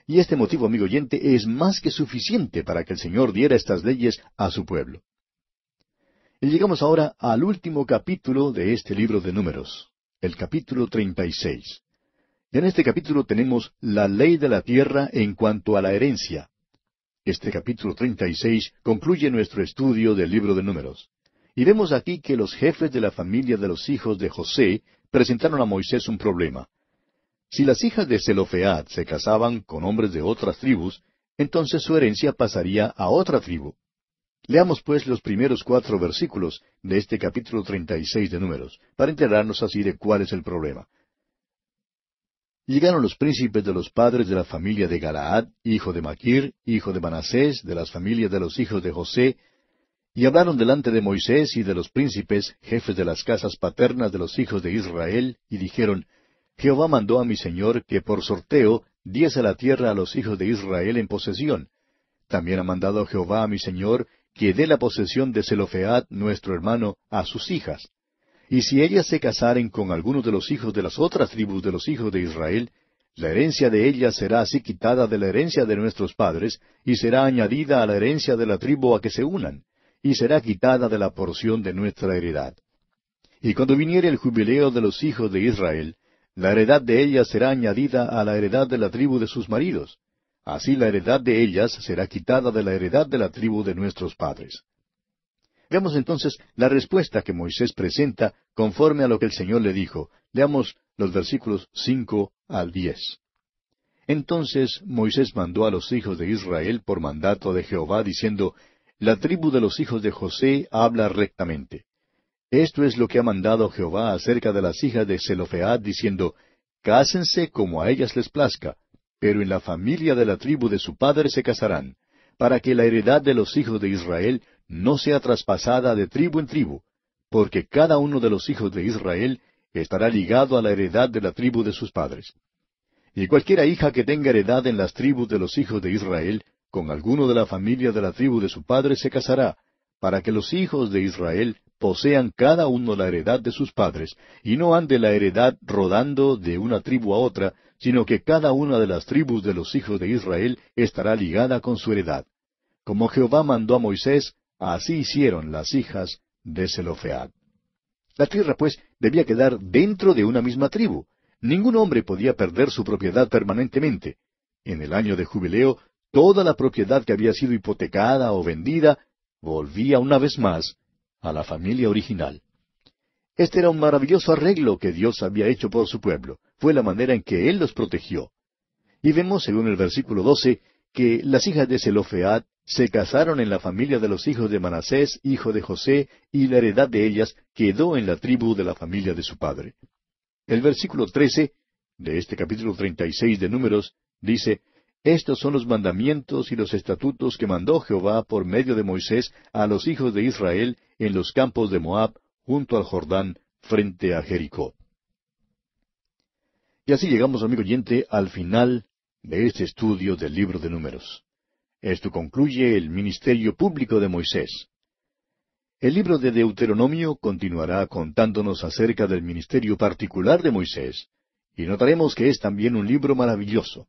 Y este motivo, amigo oyente, es más que suficiente para que el Señor diera estas leyes a su pueblo. Y llegamos ahora al último capítulo de este libro de números, el capítulo treinta y seis. En este capítulo tenemos la ley de la tierra en cuanto a la herencia. Este capítulo treinta y seis concluye nuestro estudio del libro de números. Y vemos aquí que los jefes de la familia de los hijos de José presentaron a Moisés un problema. Si las hijas de Zelofead se casaban con hombres de otras tribus, entonces su herencia pasaría a otra tribu. Leamos pues los primeros cuatro versículos de este capítulo 36 de Números, para enterarnos así de cuál es el problema. Llegaron los príncipes de los padres de la familia de Galaad, hijo de Maquir, hijo de Manasés, de las familias de los hijos de José, y hablaron delante de Moisés y de los príncipes, jefes de las casas paternas de los hijos de Israel, y dijeron, Jehová mandó a mi Señor que por sorteo diese la tierra a los hijos de Israel en posesión. También ha mandado Jehová a mi Señor que dé la posesión de Zelofead, nuestro hermano, a sus hijas. Y si ellas se casaren con alguno de los hijos de las otras tribus de los hijos de Israel, la herencia de ellas será así quitada de la herencia de nuestros padres, y será añadida a la herencia de la tribu a que se unan y será quitada de la porción de nuestra heredad. Y cuando viniere el jubileo de los hijos de Israel, la heredad de ellas será añadida a la heredad de la tribu de sus maridos. Así la heredad de ellas será quitada de la heredad de la tribu de nuestros padres. Veamos entonces la respuesta que Moisés presenta conforme a lo que el Señor le dijo. Leamos los versículos cinco al diez. Entonces Moisés mandó a los hijos de Israel por mandato de Jehová, diciendo, la tribu de los hijos de José habla rectamente. Esto es lo que ha mandado Jehová acerca de las hijas de Zelofead, diciendo, Cásense como a ellas les plazca, pero en la familia de la tribu de su padre se casarán, para que la heredad de los hijos de Israel no sea traspasada de tribu en tribu, porque cada uno de los hijos de Israel estará ligado a la heredad de la tribu de sus padres. Y cualquiera hija que tenga heredad en las tribus de los hijos de Israel con alguno de la familia de la tribu de su padre se casará, para que los hijos de Israel posean cada uno la heredad de sus padres, y no ande la heredad rodando de una tribu a otra, sino que cada una de las tribus de los hijos de Israel estará ligada con su heredad. Como Jehová mandó a Moisés, así hicieron las hijas de Zelofead. La tierra, pues, debía quedar dentro de una misma tribu. Ningún hombre podía perder su propiedad permanentemente. En el año de jubileo toda la propiedad que había sido hipotecada o vendida volvía una vez más a la familia original. Este era un maravilloso arreglo que Dios había hecho por su pueblo. Fue la manera en que Él los protegió. Y vemos, según el versículo 12, que las hijas de Zelofead se casaron en la familia de los hijos de Manasés, hijo de José, y la heredad de ellas quedó en la tribu de la familia de su padre. El versículo 13 de este capítulo 36 de Números dice, estos son los mandamientos y los estatutos que mandó Jehová por medio de Moisés a los hijos de Israel en los campos de Moab, junto al Jordán, frente a Jericó. Y así llegamos, amigo oyente, al final de este estudio del libro de números. Esto concluye el ministerio público de Moisés. El libro de Deuteronomio continuará contándonos acerca del ministerio particular de Moisés, y notaremos que es también un libro maravilloso.